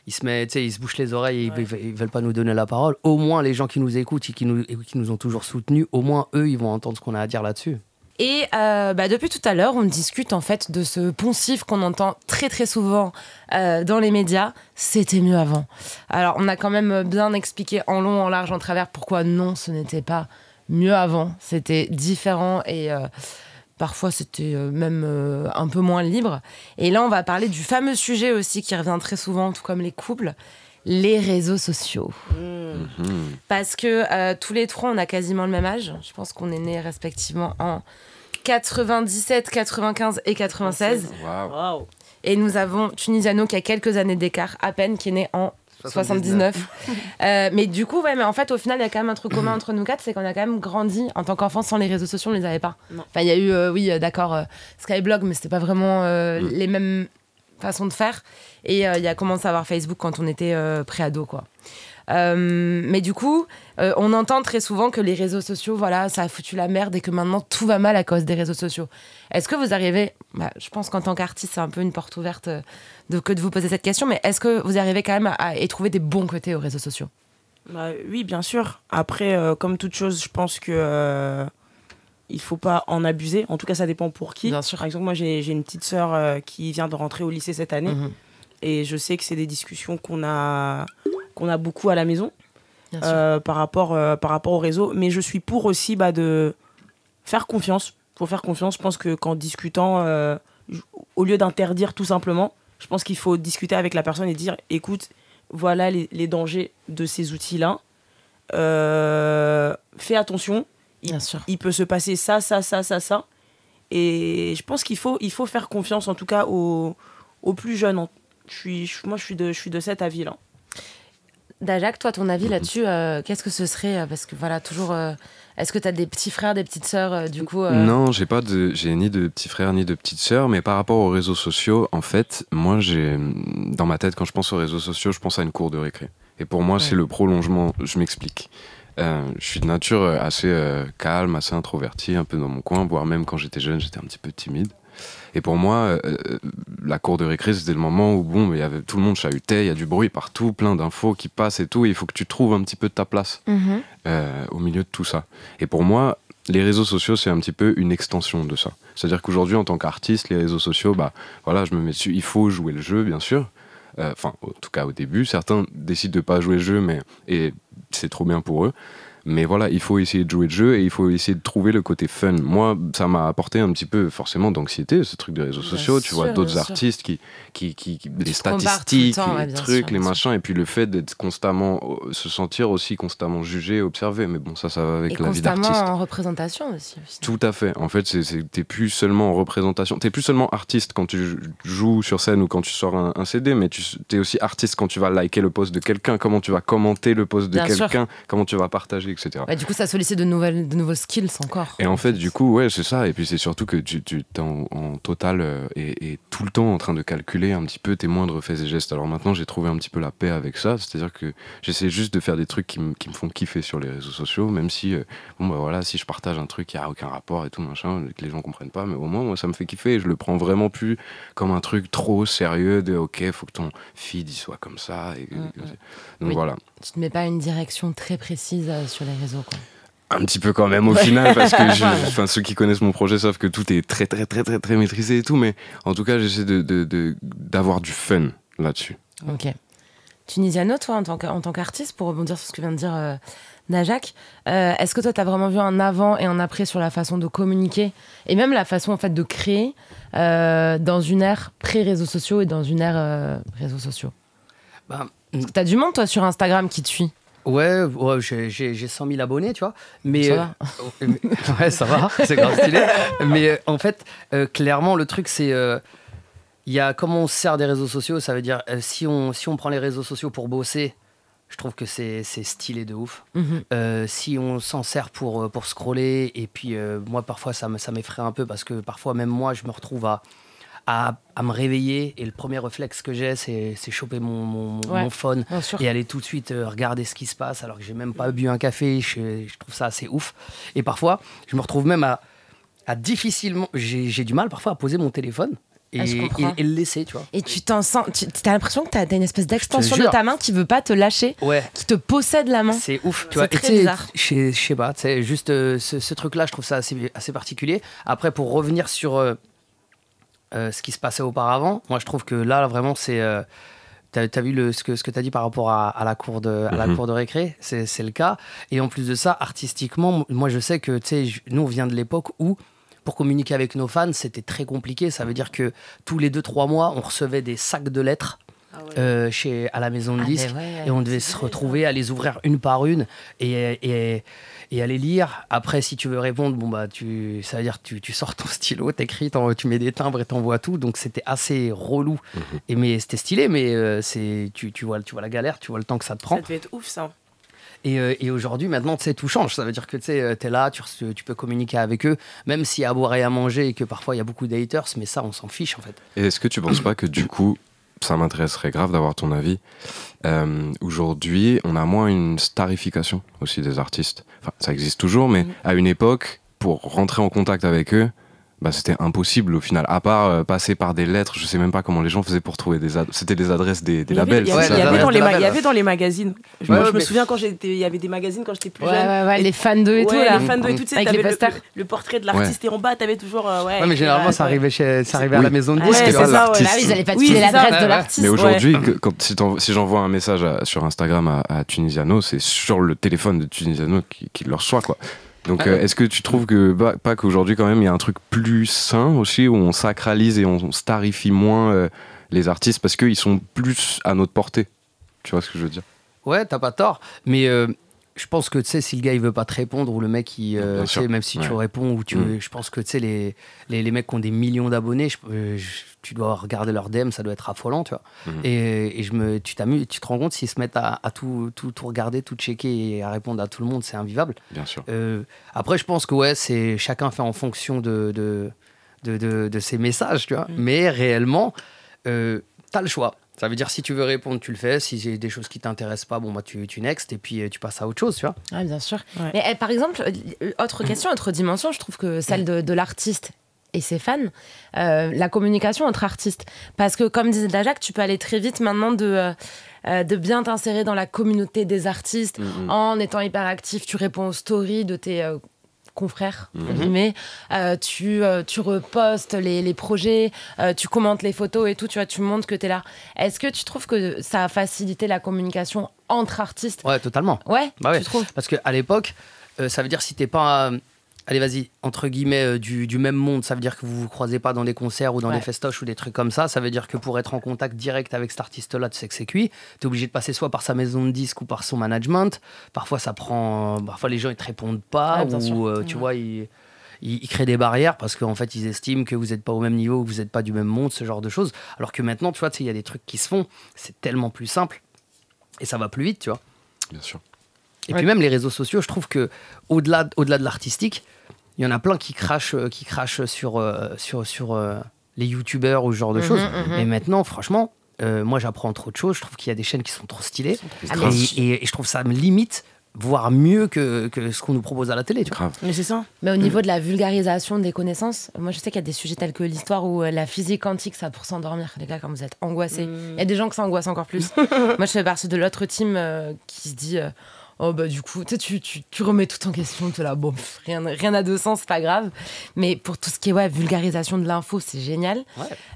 ils se mettent, ils se bouchent les oreilles ils, veulent pas nous donner la parole. Au moins, les gens qui nous écoutent et qui nous, qui nous ont toujours soutenus, au moins eux, ils vont entendre ce qu'on a à dire là-dessus. Et euh, bah depuis tout à l'heure, on discute en fait de ce poncif qu'on entend très très souvent euh, dans les médias. C'était mieux avant. Alors, on a quand même bien expliqué en long, en large, en travers pourquoi non, ce n'était pas mieux avant. C'était différent et. Euh, Parfois, c'était euh, même euh, un peu moins libre. Et là, on va parler du fameux sujet aussi qui revient très souvent, tout comme les couples, les réseaux sociaux. Mm. Mm-hmm. Parce que euh, tous les trois, on a quasiment le même âge. Je pense qu'on est nés respectivement en 97, 95 et 96. Et nous avons Tunisiano qui a quelques années d'écart à peine, qui est né en 79. Euh, mais du coup, ouais, mais en fait, au final, il y a quand même un truc commun mm. entre nous quatre, c'est qu'on a quand même grandi en tant qu'enfant sans les réseaux sociaux, on les avait pas. Enfin, il y a eu, euh, oui, euh, d'accord, Skyblog, mais c'était pas vraiment mm. les mêmes façons de faire. Et il y a commencé à avoir Facebook quand on était pré-ado, quoi. Euh, mais du coup, euh, on entend très souvent que les réseaux sociaux, voilà, ça a foutu la merde et que maintenant tout va mal à cause des réseaux sociaux. Est-ce que vous arrivez, bah, je pense qu'en tant qu'artiste, c'est un peu une porte ouverte euh, de, que de vous poser cette question, mais est-ce que vous arrivez quand même à, trouver des bons côtés aux réseaux sociaux bah, Oui, bien sûr. Après, comme toute chose, je pense que il faut pas en abuser. En tout cas, ça dépend pour qui. sûr. Par exemple, moi, j'ai une petite sœur qui vient de rentrer au lycée cette année. Mm-hmm. Et je sais que c'est des discussions qu'on a, on a beaucoup à la maison euh, par, rapport, euh, par rapport au réseau. Mais je suis pour aussi bah, de faire confiance. pour faire confiance. Je pense que qu'en discutant, euh, au lieu d'interdire tout simplement, je pense qu'il faut discuter avec la personne et dire écoute, voilà les, dangers de ces outils-là. fais attention. Il, peut se passer ça, ça, ça, ça, ça. Et je pense qu'il faut, il faut faire confiance, en tout cas, aux, plus jeunes. Je suis, moi, je suis de, je suis de cet avis-là. Dajak, toi, ton avis mhm. là-dessus, euh, qu'est-ce que ce serait euh, Parce que voilà, toujours. Euh, est-ce que tu as des petits frères, des petites sœurs du coup Non, j'ai pas de, j'ai ni de petits frères ni de petites sœurs, mais par rapport aux réseaux sociaux, en fait, moi, j'ai dans ma tête quand je pense aux réseaux sociaux, je pense à une cour de récré. Et pour moi, c'est le prolongement. Je m'explique. je suis de nature assez calme, assez introverti, un peu dans mon coin, voire même quand j'étais jeune, j'étais un petit peu timide. Et pour moi, euh, euh, la cour de récré, c'était le moment où bon, y avait, tout le monde chahutait, il y a du bruit partout, plein d'infos qui passent et tout, il faut que tu trouves un petit peu ta place mhm. euh, au milieu de tout ça. Et pour moi, les réseaux sociaux, c'est un petit peu une extension de ça. C'est-à-dire qu'aujourd'hui, en tant qu'artiste, les réseaux sociaux, bah voilà, je me mets dessus, il faut jouer le jeu, bien sûr. Enfin, en tout cas au début, certains décident de pas jouer le jeu, mais et c'est trop bien pour eux. Mais voilà, il faut essayer de jouer le jeu et il faut essayer de trouver le côté fun. Moi, ça m'a apporté un petit peu forcément d'anxiété, ce truc des réseaux sociaux. tu vois d'autres artistes qui, qui, qui, des statistiques, les trucs, les machins, et puis le fait d'être constamment, euh, se sentir aussi constamment jugé, observé. Mais bon, ça, ça va avec la vie d'artiste. Constamment en représentation aussi. Tout à fait. En fait, t'es plus seulement en représentation, t'es plus seulement artiste quand tu joues sur scène ou quand tu sors un, un CD, mais tu es aussi artiste quand tu vas liker le post de quelqu'un, comment tu vas commenter le post de quelqu'un, comment tu vas partager, bah, du coup, ça sollicite de, nouvelles, de nouveaux skills encore. Et en fait, du coup, ouais, c'est ça. Et puis, c'est surtout que tu, tu es en, total euh, et, tout le temps en train de calculer un petit peu tes moindres faits et gestes. Alors maintenant, j'ai trouvé un petit peu la paix avec ça. C'est-à-dire que j'essaie juste de faire des trucs qui, me font kiffer sur les réseaux sociaux, même si, euh, bon, bah voilà, si je partage un truc qui a aucun rapport et tout, machin, que les gens comprennent pas, mais au moins, moi, ça me fait kiffer. Et je le prends vraiment plus comme un truc trop sérieux de, ok, faut que ton feed, il soit comme ça. Mm, mm. Donc voilà. Tu ne mets pas une direction très précise euh, sur les réseaux. Un petit peu quand même au final, parce que ceux qui connaissent mon projet savent que tout est très très très très très maîtrisé et tout, mais en tout cas j'essaie d'avoir de, du fun là-dessus. Ok. Tunisiano, toi, en tant qu'artiste, pour rebondir sur ce que vient de dire euh, Najak, euh, est-ce que toi, tu as vraiment vu un avant et un après sur la façon de communiquer et même la façon en fait de créer euh, dans une ère pré-réseaux sociaux et dans une ère réseaux sociaux bah, du monde, toi, sur Instagram qui te suit Ouais, ouais j'ai 100 000 abonnés, tu vois. Mais euh, ouais, ça va, c'est stylé. mais euh, en fait, euh, clairement, le truc, c'est il y a comment on se sert des réseaux sociaux. Ça veut dire si on si on prend les réseaux sociaux pour bosser, je trouve que c'est stylé de ouf. Mhm. si on s'en sert pour pour scroller et puis moi parfois ça ça m'effraie un peu parce que parfois même moi je me retrouve à à, me réveiller et le premier réflexe que j'ai, c'est, choper mon, mon, phone et aller tout de suite euh, regarder ce qui se passe alors que j'ai même pas bu un café. Je, trouve ça assez ouf. Et parfois, je me retrouve même à, à difficilement. J'ai, du mal parfois à poser mon téléphone. Ah, et, et, le laisser, tu vois. Et tu t'en sens, tu as l'impression que tu as, une espèce d'extension de ta main qui veut pas te lâcher, ouais. qui te possède la main. C'est ouf, tu vois. Très bizarre. Je sais pas, c'est juste euh, ce, truc-là, je trouve ça assez, assez particulier. Après, pour revenir sur euh, euh, ce qui se passait auparavant. Moi, je trouve que là, vraiment, c'est. Euh, tu as, vu le, ce que, ce que tu as dit par rapport à, la, cour de, la mhm. cour de récré C'est le cas. Et en plus de ça, artistiquement, moi, je sais que nous, on vient de l'époque où pour communiquer avec nos fans, c'était très compliqué. Ça veut dire que tous les 2-3 mois, on recevait des sacs de lettres. Ah euh, chez, à la maison de ah, disque et on devait se retrouver à les ouvrir une par une et, et, et aller lire. Après, si tu veux répondre, bon bah tu, ça veut dire tu, tu sors ton stylo, t'écris, tu mets des timbres et t'envoies tout. Donc c'était assez relou. Mhm. Et mais c'était stylé, mais euh, c'est tu, tu vois tu vois la galère, tu vois le temps que ça te prend. Ça devait être ouf ça. Et, euh, aujourd'hui, maintenant, tu sais, tout change. Ça veut dire que tu euh, es là, tu, peux communiquer avec eux, même s'il y a à boire et à manger et que parfois il y a beaucoup d'haters. mais ça, on s'en fiche en fait. Et est-ce que tu penses pas que du coup, ça m'intéresserait grave d'avoir ton avis. Euh, aujourd'hui, on a moins une starification aussi des artistes. ça existe toujours, mais mm. à une époque, pour rentrer en contact avec eux, bah, c'était impossible au final. À part euh, passer par des lettres, je sais même pas comment les gens faisaient pour trouver des adresses. C'était des adresses des, labels. Il y, avait dans les magazines. Je, me souviens quand j'étais, il y avait des magazines quand j'étais plus ouais, jeune. les fans de et tout là. Les fans de et tout, tu sais, avec Le, portrait de l'artiste et en bas, t'avais toujours. Euh, ouais, ah, mais généralement, ça arrivait chez, ça arrivait à la maison de disque. ils allaient pas tuer l'adresse de l'artiste. Mais aujourd'hui, si j'envoie un message sur Instagram à Tunisiano, c'est sur le téléphone de Tunisiano qu'il le reçoit quoi. Donc, ah euh, est-ce que tu trouves que, bah, pas qu'aujourd'hui, quand même, il y a un truc plus sain aussi, où on sacralise et on starifie moins euh, les artistes parce qu'ils sont plus à notre portée Tu vois ce que je veux dire Ouais, t'as pas tort. Mais euh, je pense que tu sais, si le gars il veut pas te répondre ou le mec euh, même si tu réponds ou tu, mm. je pense que tu sais les, mecs qui ont des millions d'abonnés, euh, tu dois regarder leur DM, ça doit être affolant, tu vois. Mm-hmm. Et, je me, tu t'amuses, tu te rends compte s'ils se mettent à, tout, tout, tout, regarder, tout checker et à répondre à tout le monde, c'est invivable. Bien sûr. Euh, après, je pense que ouais, c'est chacun fait en fonction de de, de, de, ses messages, tu mm. Mais réellement, tu as le choix. Ça veut dire si tu veux répondre, tu le fais. Si j'ai des choses qui t'intéressent pas, bon bah tu, tu next et puis euh, tu passes à autre chose, tu vois. bien sûr. Eh, par exemple, euh, autre question, autre dimension, je trouve que celle de, l'artiste et ses fans, euh, la communication entre artistes. Parce que comme disait Dajac, tu peux aller très vite maintenant de... de bien t'insérer dans la communauté des artistes en étant hyper actif, tu réponds aux stories de tes confrères, mhm. euh, euh, tu, repostes les, projets, euh, tu commentes les photos et tout, tu vois, tu montres que tu es là. Est-ce que tu trouves que ça a facilité la communication entre artistes Ouais, totalement. Ouais, bah trouve Parce qu'à l'époque, ça veut dire si t'es pas allez vas-y, entre guillemets, euh, du, même monde, ça veut dire que vous ne vous croisez pas dans des concerts ou dans des festoches ou des trucs comme ça, ça veut dire que pour être en contact direct avec cet artiste-là, tu sais que c'est cuit, tu es obligé de passer soit par sa maison de disque ou par son management, parfois ça prend, parfois les gens ils te répondent pas, ou euh, tu vois, ils créent des barrières parce qu'en fait, ils estiment que vous n'êtes pas au même niveau, que vous n'êtes pas du même monde, ce genre de choses. Alors que maintenant, tu vois, il y a des trucs qui se font, c'est tellement plus simple et ça va plus vite, tu vois. Bien sûr. Et puis même les réseaux sociaux, je trouve que au-delà, au-delà de l'artistique, il y en a plein qui crachent, euh, qui crachent sur, euh, sur, sur euh, les youtubeurs ou ce genre de mhm, choses. et mhm, mhm. Mais maintenant, franchement, moi j'apprends trop de choses. Je trouve qu'il y a des chaînes qui sont trop stylées. et, je trouve ça me limite voire mieux que, que ce qu'on nous propose à la télé. Tu Mais c'est ça. Mais au mm. niveau de la vulgarisation des connaissances, moi je sais qu'il y a des sujets tels que l'histoire ou la physique quantique, ça pour s'endormir, les gars, quand vous êtes angoissés. Mm. Il y a des gens que ça angoisse encore plus. moi je fais partie de l'autre team qui se dit oh bah du coup, tu, tu, tu, remets tout en question, tu là, bon, rien, rien n'a de sens, c'est pas grave. Mais pour tout ce qui est ouais, vulgarisation de l'info, c'est génial.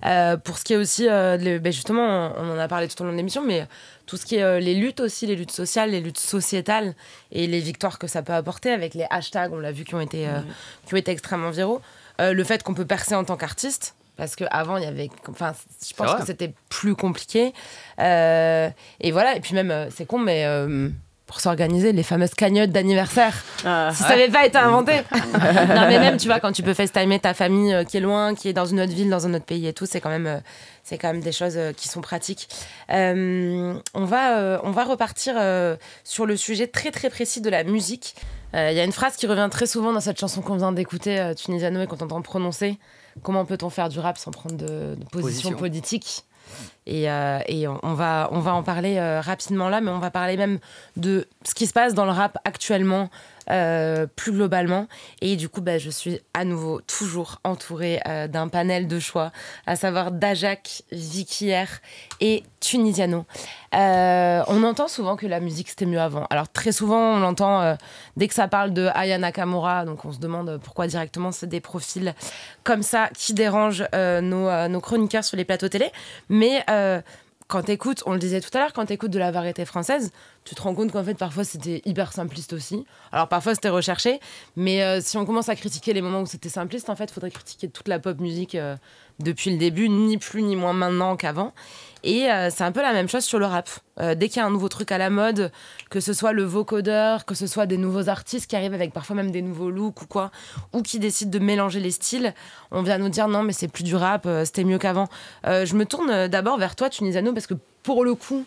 Euh, pour ce qui est aussi, euh, bah, justement, on, en a parlé tout au long de l'émission, mais tout ce qui est euh, les luttes aussi, les luttes sociales, les luttes sociétales et les victoires que ça peut apporter avec les hashtags, on l'a vu, qui ont été, qui ont été extrêmement viraux. le fait qu'on peut percer en tant qu'artiste, parce qu'avant, il y avait enfin je pense que c'était plus compliqué et voilà et puis même c'est con mais pour s'organiser, les fameuses cagnottes d'anniversaire. Ah. si ça n'avait pas été inventé. non, mais même, tu vois, quand tu peux FaceTimer ta famille euh, qui est loin, qui est dans une autre ville, dans un autre pays et tout, c'est quand même, euh, c'est quand même des choses euh, qui sont pratiques. on, va, on va repartir sur le sujet très très précis de la musique. Il y a une phrase qui revient très souvent dans cette chanson qu'on vient d'écouter, Tunisiano, et qu'on entend prononcer. Comment peut-on faire du rap sans prendre de, position. politique et, euh, on, va, on va en parler euh, rapidement là, mais on va parler même de ce qui se passe dans le rap actuellement euh, plus globalement. Et du coup, bah, je suis à nouveau toujours entourée euh, d'un panel de choix, à savoir Dajak, Vikier et Tunisiano. Euh, on entend souvent que la musique c'était mieux avant. Alors très souvent, on l'entend dès que ça parle de Aya Nakamura, donc on se demande pourquoi directement c'est des profils comme ça qui dérangent nos, chroniqueurs sur les plateaux télé. Mais quand écoute, on le disait tout à l'heure, quand écoute de la variété française, tu te rends compte qu'en fait, parfois, c'était hyper simpliste aussi. Alors, parfois, c'était recherché, mais euh, si on commence à critiquer les moments où c'était simpliste, en fait, il faudrait critiquer toute la pop musique euh, depuis le début, ni plus ni moins maintenant qu'avant. Et euh, c'est un peu la même chose sur le rap. dès qu'il y a un nouveau truc à la mode, que ce soit le vocodeur, que ce soit des nouveaux artistes qui arrivent avec parfois même des nouveaux looks ou quoi, ou qui décident de mélanger les styles, on vient nous dire non, mais c'est plus du rap, c'était mieux qu'avant. je me tourne d'abord vers toi, Tunisano, parce que pour le coup,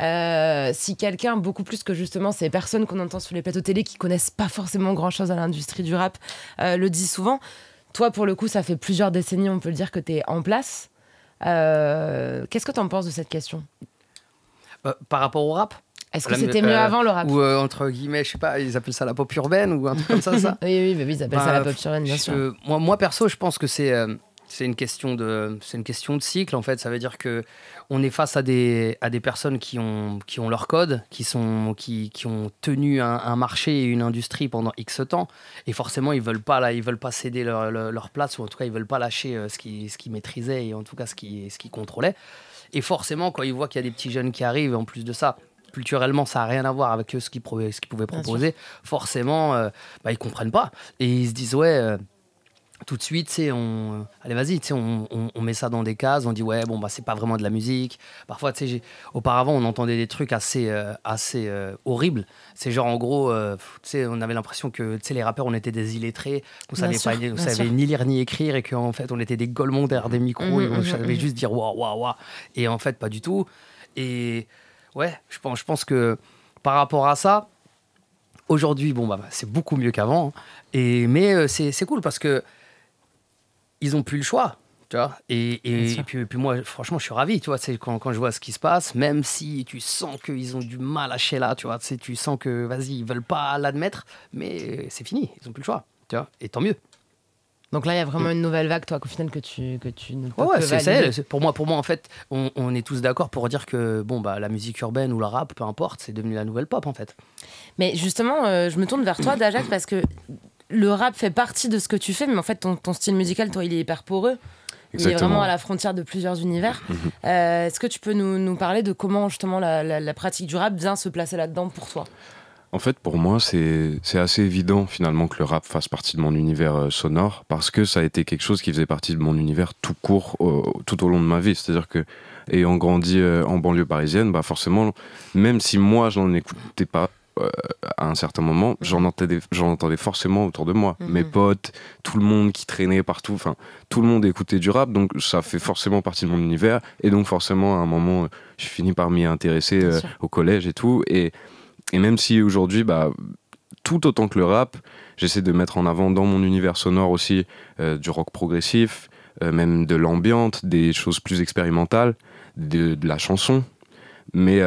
euh, si quelqu'un, beaucoup plus que justement ces personnes qu'on entend sur les plateaux télé qui connaissent pas forcément grand chose à l'industrie du rap, euh, le dit souvent, toi pour le coup, ça fait plusieurs décennies, on peut le dire, que tu es en place. Euh, qu'est-ce que tu en penses de cette question Par rapport au rap est-ce que c'était mieux avant le rap Ou entre guillemets, je sais pas, ils appellent ça la pop urbaine ou un truc comme ça, Oui, oui, ils appellent ça la bah, pop urbaine, bien sûr. moi, moi, perso, je pense que c'est c'est une question de, c'est une question de cycle en fait. Ça veut dire que on est face à des, à des personnes qui ont, qui ont leur code, qui sont, qui, qui ont tenu un, marché et une industrie pendant X temps, et forcément ils veulent pas là, ils veulent pas céder leur, leur, place ou en tout cas ils veulent pas lâcher euh, ce qui, ce qu'ils maîtrisaient et en tout cas ce qui, ce qu'ils contrôlaient. Et forcément quand ils voient qu'il y a des petits jeunes qui arrivent, en plus de ça, culturellement ça n'a rien à voir avec eux, ce qu'ils, ce qu'ils pouvaient proposer, forcément euh, bah, ils ne comprennent pas et ils se disent ouais. Euh, tout de suite, on, euh, allez vas-y, on, on, on, met ça dans des cases, on dit ouais bon bah c'est pas vraiment de la musique. Parfois, tu auparavant on entendait des trucs assez euh, assez euh, horribles. C'est genre en gros, on avait l'impression que les rappeurs on était des illettrés, on savait pas, on savait ni lire ni écrire et qu'en fait on était des golemons derrière des mm, micros mm, et on mm, savait juste dire waouh waouh waouh et en fait pas du tout. Et ouais, je pense je pense que par rapport à ça. Aujourd'hui, bon, bah, c'est beaucoup mieux qu'avant. Hein. et Mais c'est cool parce que ils ont plus le choix. Tu vois et, puis, moi, franchement, je suis ravi, tu vois, quand, quand je vois ce qui se passe, même si tu sens qu'ils ont du mal à chez là, tu vois, tu sens que, vas-y, ils veulent pas l'admettre, mais c'est fini, ils ont plus le choix, tu vois, et tant mieux. Donc là, il y a vraiment une nouvelle vague, toi, au final, que tu, que tu ne peux pas. ouais, c'est Pour moi, pour moi, en fait, on, est tous d'accord pour dire que bon, bah, la musique urbaine ou la rap, peu importe, c'est devenu la nouvelle pop, en fait. Mais justement, euh, je me tourne vers toi, Dajak, parce que le rap fait partie de ce que tu fais, mais en fait, ton, style musical, toi, il est hyper poreux. Il est vraiment à la frontière de plusieurs univers. Mhm. Euh, est-ce que tu peux nous, parler de comment justement la, pratique du rap vient se placer là-dedans pour toi En fait, pour moi, c'est assez évident finalement que le rap fasse partie de mon univers euh, sonore parce que ça a été quelque chose qui faisait partie de mon univers tout court, tout au long de ma vie. C'est-à-dire que ayant grandi euh, en banlieue parisienne, bah forcément, même si moi je n'en écoutais pas euh, à un certain moment, j'en entendais, entendais, forcément autour de moi. Mes mhm. potes, tout le monde qui traînait partout, enfin, tout le monde écoutait du rap, donc ça fait forcément partie de mon univers. Et donc, forcément, à un moment, euh, je finis par m'y intéresser euh, au collège et tout. Et, et même si aujourd'hui, bah, tout autant que le rap, j'essaie de mettre en avant dans mon univers sonore aussi du rock progressif, même de l'ambiante, des choses plus expérimentales, de, de la chanson. Mais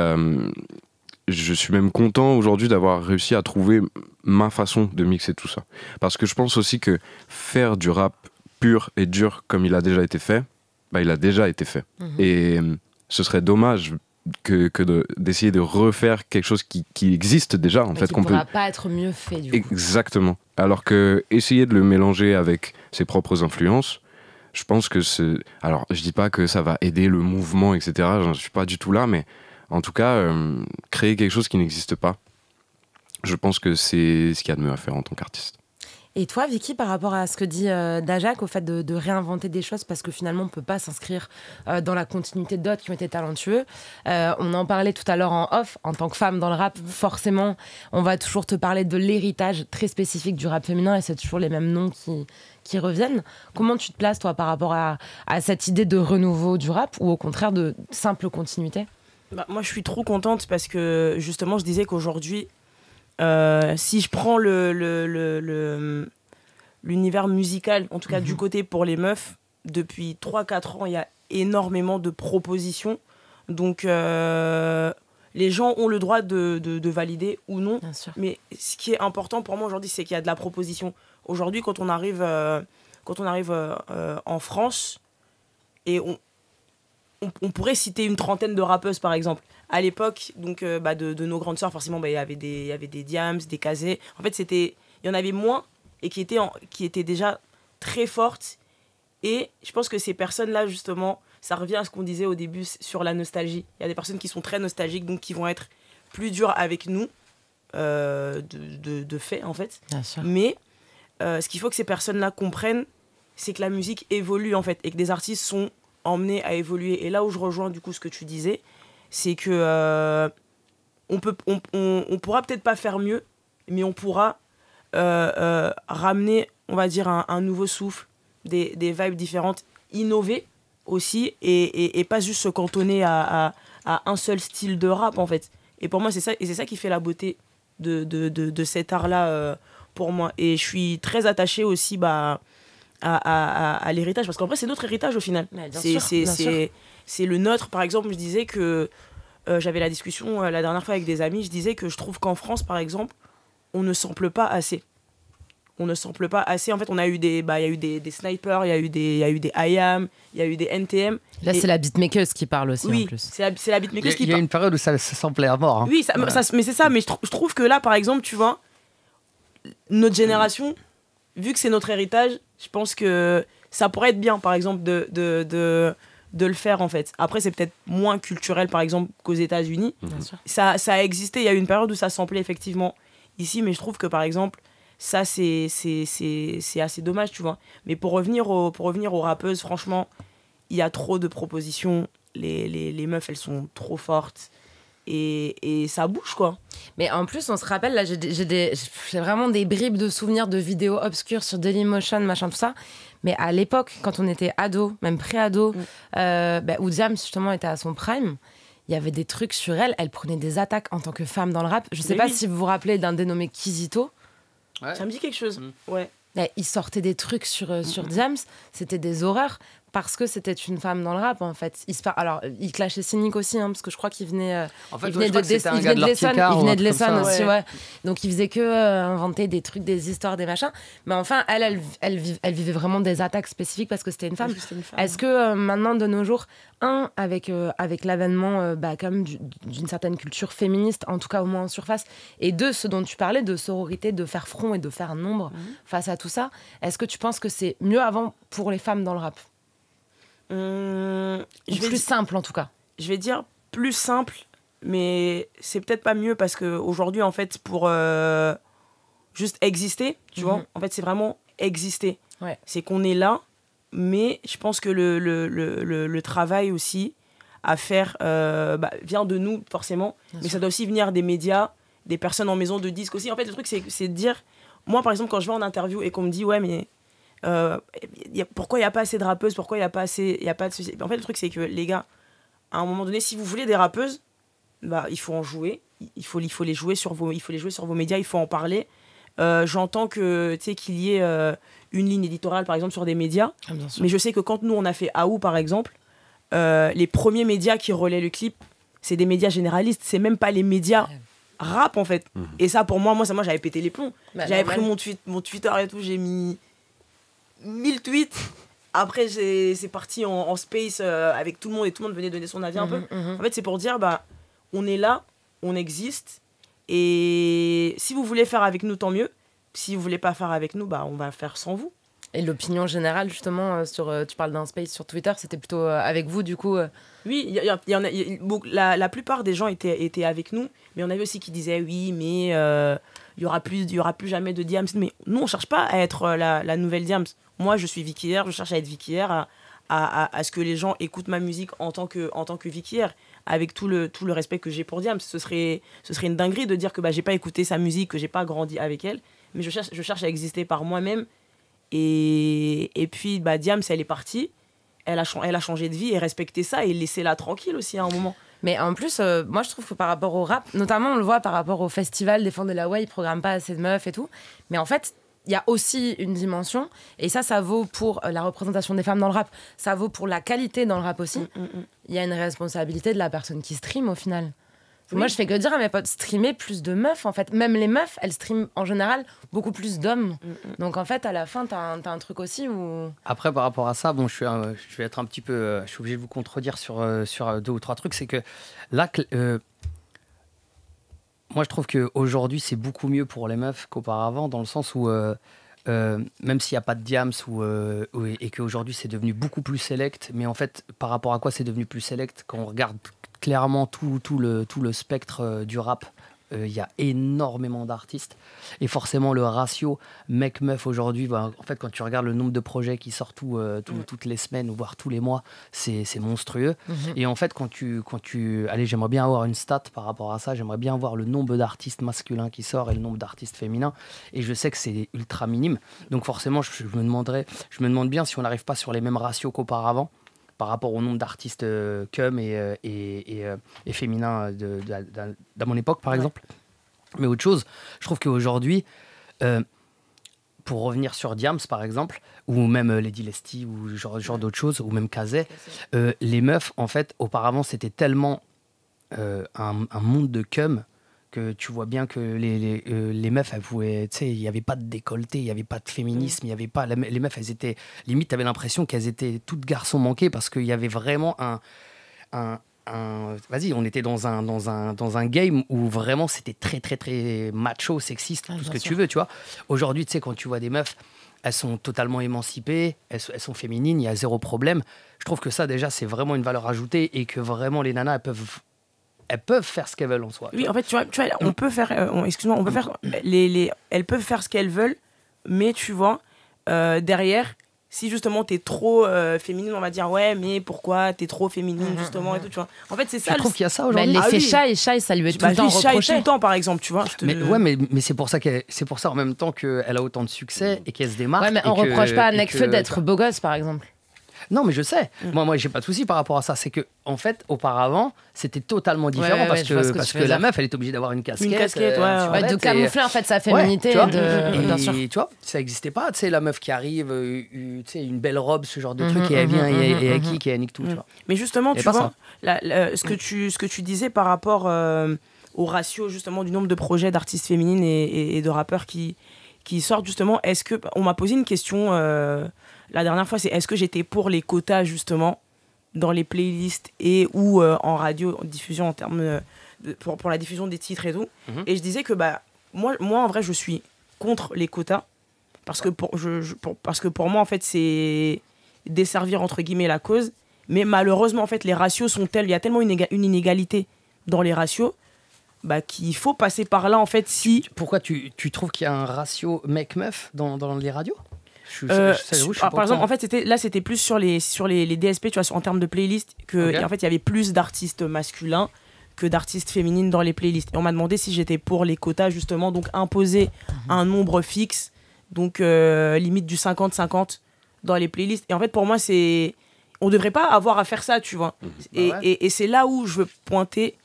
je suis même content aujourd'hui d'avoir réussi à trouver ma façon de mixer tout ça. Parce que je pense aussi que faire du rap pur et dur comme il a déjà été fait, bah, il a déjà été fait. Mhm. Et euh, ce serait dommage que, d'essayer de, refaire quelque chose qui, existe déjà en et fait qu'on peut pas être mieux fait du exactement alors que essayer de le mélanger avec ses propres influences je pense que c'est alors je dis pas que ça va aider le mouvement etc je suis pas du tout là mais en tout cas, euh, créer quelque chose qui n'existe pas, je pense que c'est ce qu'il y a de mieux à faire en tant qu'artiste. Et toi, Vicky, par rapport à ce que dit euh, Dajak, au fait de, réinventer des choses, parce que finalement, on ne peut pas s'inscrire euh, dans la continuité d'autres qui ont été talentueux. on en parlait tout à l'heure en off, en tant que femme dans le rap, mhm. forcément, on va toujours te parler de l'héritage très spécifique du rap féminin, et c'est toujours les mêmes noms qui, reviennent. Comment tu te places, toi, par rapport à cette idée de renouveau du rap, ou au contraire de simple continuité bah, moi, je suis trop contente parce que justement, je disais qu'aujourd'hui, euh, si je prends le, hum, l'univers musical, en tout cas du mhm. côté pour les meufs, depuis 3-4 ans, il y a énormément de propositions. Donc, euh, les gens ont le droit de, de, valider ou non. Mais ce qui est important pour moi aujourd'hui, c'est qu'il y a de la proposition. Aujourd'hui, quand on arrive, euh, quand on arrive en France, et on, on, pourrait citer une trentaine de rappeuses par exemple. À l'époque, donc euh, bah, de, nos grandes sœurs, forcément, bah, il y avait des, y avait des Diams, des Kazé. En fait, c'était, il y en avait moins et qui étaient, qui étaient déjà très fortes. Et je pense que ces personnes-là, justement, ça revient à ce qu'on disait au début sur la nostalgie. Il y a des personnes qui sont très nostalgiques, donc qui vont être plus dures avec nous, euh, de, fait, en fait. Mais euh, ce qu'il faut que ces personnes-là comprennent, c'est que la musique évolue, en fait, et que des artistes sont emmener à évoluer. Et là où je rejoins du coup ce que tu disais, c'est que euh, on, peut, on, pourra peut-être pas faire mieux, mais on pourra euh, euh, ramener, on va dire, un, nouveau souffle, des, des, vibes différentes, innover aussi, et, pas juste se cantonner à, un seul style de rap en fait. Et pour moi, c'est ça, et c'est ça qui fait la beauté de, de, cet art-là pour moi. Et je suis très attaché aussi bah, à, l'héritage. Parce qu'en vrai, c'est notre héritage au final. C'est le nôtre. Par exemple, je disais que euh, j'avais la discussion euh, la dernière fois avec des amis. Je disais que je trouve qu'en France, par exemple, on ne sample pas assez. On ne sample pas assez. En fait, on a eu des, bah, y a eu des, des snipers, il y a eu des, y a eu des IAM, il y a eu des NTM. Là, c'est la beatmakers qui parle aussi oui, en plus. C'est Il y a une période où ça, semblait avoir à mort. Hein. Oui, mais c'est ça. Mais je, trouve que là, par exemple, tu vois, notre génération, vu que c'est notre héritage, je pense que ça pourrait être bien, par exemple, de, de, de, de le faire, en fait. Après, c'est peut-être moins culturel, par exemple, qu'aux États-Unis. Mhm. Ça, ça a existé, il y a eu une période où ça semblait effectivement, ici, mais je trouve que, par exemple, ça, c'est assez dommage, tu vois. Mais pour revenir, au, pour revenir aux rappeuses, franchement, il y a trop de propositions. Les, les, les meufs, elles sont trop fortes et, ça bouge quoi. Mais en plus, on se rappelle, là, j'ai vraiment des bribes de souvenirs de vidéos obscures sur Dailymotion, machin, tout ça. Mais à l'époque, quand on était ado, même pré-ado, mm. euh, bah, où justement était à son prime, il y avait des trucs sur elle. Elle prenait des attaques en tant que femme dans le rap. Je sais pas si vous vous rappelez d'un dénommé Kizito. Ça me dit quelque chose. Mm. Ouais. Eh, il sortait des trucs sur, euh, sur c'était des horreurs parce que c'était une femme dans le rap en fait. Il se Alors il clashait cynique aussi hein, parce que je crois qu'il venait, de, de aussi, ouais. Donc il faisait que euh, inventer des trucs, des histoires, des machins. Mais enfin, elle, elle, elle, vivait vraiment des attaques spécifiques parce que c'était une femme. Est-ce que euh, maintenant de nos jours, un avec euh, avec l'avènement bah, comme d'une certaine culture féministe, en tout cas au moins en surface, et deux ce dont tu parlais de sororité, de faire front et de faire nombre mhm. face à tout ça, est-ce que tu penses que c'est mieux avant pour les femmes dans le rap? Hum, plus simple en tout cas. Je vais dire plus simple, mais c'est peut-être pas mieux parce qu'aujourd'hui, en fait, pour euh, juste exister, tu vois, mhm. en fait, c'est vraiment exister. C'est qu'on est là, mais je pense que le, le, travail aussi à faire euh, bah, vient de nous, forcément, mais ça doit aussi venir des médias, des personnes en maison de disques aussi. En fait, le truc, c'est de dire, moi, par exemple, quand je vais en interview et qu'on me dit, ouais, mais euh, pourquoi il n'y a pas assez de rappeuses Pourquoi il n'y a pas assez. Y a pas de... En fait, le truc, c'est que les gars, à un moment donné, si vous voulez des rappeuses, bah, il faut en jouer. Il faut, il, faut les jouer sur vos, il faut les jouer sur vos médias, il faut en parler. Euh, j'entends que qu'il y ait euh, une ligne éditoriale, par exemple, sur des médias. Ah, mais je sais que quand nous, on a fait AOU, par exemple, les premiers médias qui relaient le clip, c'est des médias généralistes. C'est même pas les médias rap, en fait. Mhm. Et ça, pour moi, moi, ça, moi j'avais pété les plombs. Bah, j'avais pris mon, tweet, mon Twitter et tout, j'ai mis 1000 tweets. Après, c'est parti en, space euh, avec tout le monde et tout le monde venait donner son avis un mhm, peu. Mhm. En fait, c'est pour dire, bah, on est là, on existe. Et si vous voulez faire avec nous, tant mieux. Si vous voulez pas faire avec nous, bah, on va faire sans vous. Et l'opinion générale, justement, euh, sur, euh, tu parles d'un space sur Twitter, c'était plutôt euh, avec vous, du coup Oui, il y en a, la, la, plupart des gens étaient, étaient avec nous, mais on avait aussi qui disaient oui, mais il y n'y aura, plus, y aura plus jamais de Diams. Mais nous, on cherche pas à être la, la nouvelle Diams. Moi, je suis Vicky je cherche à être Vicky à, à, à, ce que les gens écoutent ma musique en tant que, en tant que avec tout le, tout le respect que j'ai pour Diams. Ce serait, ce serait une dinguerie de dire que bah, j'ai pas écouté sa musique, que j'ai pas grandi avec elle. Mais je cherche, je cherche à exister par moi-même et, et puis, bah, Diams, elle est partie. Elle a, changé de vie et respecter ça et laissé la tranquille aussi à un moment. Mais en plus, euh, moi je trouve que par rapport au rap, notamment on le voit par rapport au festival défendre la Way, ils programment pas assez de meufs et tout. Mais en fait, il y a aussi une dimension, et ça, ça vaut pour euh, la représentation des femmes dans le rap, ça vaut pour la qualité dans le rap aussi. Mm, mm, mm. Il y a une responsabilité de la personne qui stream au final. Moi, je fais que dire à mes potes, streamer plus de meufs, en fait. Même les meufs, elles streament en général beaucoup plus d'hommes. Mm, mm. Donc, en fait, à la fin, t'as un, as un truc aussi où. Après, par rapport à ça, bon, je, suis, je vais être un petit peu. Euh, je suis obligé de vous contredire sur, euh, sur euh, deux ou trois trucs. C'est que là, moi, je trouve qu'aujourd'hui, c'est beaucoup mieux pour les meufs qu'auparavant, dans le sens où. même s'il n'y a pas de diams ou, et qu'aujourd'hui c'est devenu beaucoup plus select, mais en fait, par rapport à quoi c'est devenu plus select Quand on regarde clairement tout, tout, le, tout le spectre euh, du rap. Euh, il y a énormément d'artistes. Et forcément, le ratio mec-meuf aujourd'hui, bah, en fait, quand tu regardes le nombre de projets qui sortent euh, mm. toutes les semaines, voire tous les mois, c'est monstrueux. Mm-hmm. Et en fait, quand tu. Quand tu allez, j'aimerais bien avoir une stat par rapport à ça. J'aimerais bien voir le nombre d'artistes masculins qui sortent et le nombre d'artistes féminins. Et je sais que c'est ultra minime. Donc, forcément, je, je, me demanderais, je me demande bien si on n'arrive pas sur les mêmes ratios qu'auparavant par rapport au nombre d'artistes euh, cum et, euh, euh, et, féminins de, mon époque, par exemple. Mais autre chose, je trouve qu'aujourd'hui, pour revenir sur Diams, par exemple, ou même Lady Lesty, ou genre, genre d'autres choses, ou même Kazé, les meufs, en fait, auparavant, c'était tellement un, un, monde de cum que tu vois bien que les, les, euh, meufs, elles tu sais, il n'y avait pas de décolleté, il n'y avait pas de féminisme, mm. il y avait pas. les meufs, elles étaient. Limite, tu avais l'impression qu'elles étaient toutes garçons manqués parce qu'il y avait vraiment un. un, Vas-y, on était dans un, dans, un, dans un game où vraiment c'était très, très, très macho, sexiste, tout ce que tu veux, tu vois. Aujourd'hui, tu sais, quand tu vois des meufs, elles sont totalement émancipées, elles, sont féminines, il y a zéro problème. Je trouve que ça, déjà, c'est vraiment une valeur ajoutée et que vraiment les nanas, elles peuvent elles peuvent faire ce qu'elles veulent en soi. Oui, en fait, tu vois, tu vois on peut faire, euh, excuse-moi, on peut mm. faire, les, les, elles peuvent faire ce qu'elles veulent, mais tu vois, euh, derrière, si justement t'es trop euh, féminine, on va dire ouais, mais pourquoi t'es trop féminine justement et tout, tu vois. En fait, c'est ça. Je trouve qu'il y a ça bah, aujourd'hui. Bah, chat et chat, ça lui est tout le temps tout le temps, par exemple, tu vois. Mais ouais, mais, mais c'est pour ça c'est pour ça en même temps qu'elle a autant de succès mm. et qu'elle se démarque. Ouais, mais on, ne reproche pas à Nekfeu d'être beau gosse, par exemple. Non, mais je sais. Mm. Moi, moi, j'ai pas de souci par rapport à ça. C'est que, en fait, auparavant, c'était totalement différent parce que, parce que la meuf, elle est obligée d'avoir une casquette. Une casquette, euh, De camoufler, en fait, sa féminité. tu ça n'existait pas. Tu sais, la meuf qui arrive, euh, tu sais, une belle robe, ce genre de mm-hmm, truc, et elle mm-hmm, vient et, elle qui, mm-hmm, et elle nique tout. Mm. Mais justement, tu vois, ce, que tu, ce que tu disais par rapport euh, au ratio, justement, du nombre de projets d'artistes féminines et, de rappeurs qui, qui sortent, justement, est-ce que. On m'a posé une question la dernière fois, c'est est-ce que j'étais pour les quotas, justement, dans les playlists et ou euh, en radio, en diffusion, en termes euh, pour, la diffusion des titres et tout. Mhm. Et je disais que, bah, moi, moi, en vrai, je suis contre les quotas. Parce que pour, je, parce que pour moi, en fait, c'est desservir, entre guillemets, la cause. Mais malheureusement, en fait, les ratios sont tels, il y a tellement une, une inégalité dans les ratios bah, qu'il faut passer par là en fait si. Pourquoi tu, trouves qu'il y a un ratio mec-meuf dans, les radios par exemple, en fait, c'était là, c'était plus sur les sur les, DSP, tu vois, en termes de playlist, que en fait, il y avait plus d'artistes masculins que d'artistes féminines dans les playlists. Et on m'a demandé si j'étais pour les quotas justement, donc imposer mhm. un nombre fixe, donc euh, limite du 50-50 dans les playlists. Et en fait, pour moi, c'est on devrait pas avoir à faire ça, tu vois. Mhm. Bah et, c'est là où je veux pointer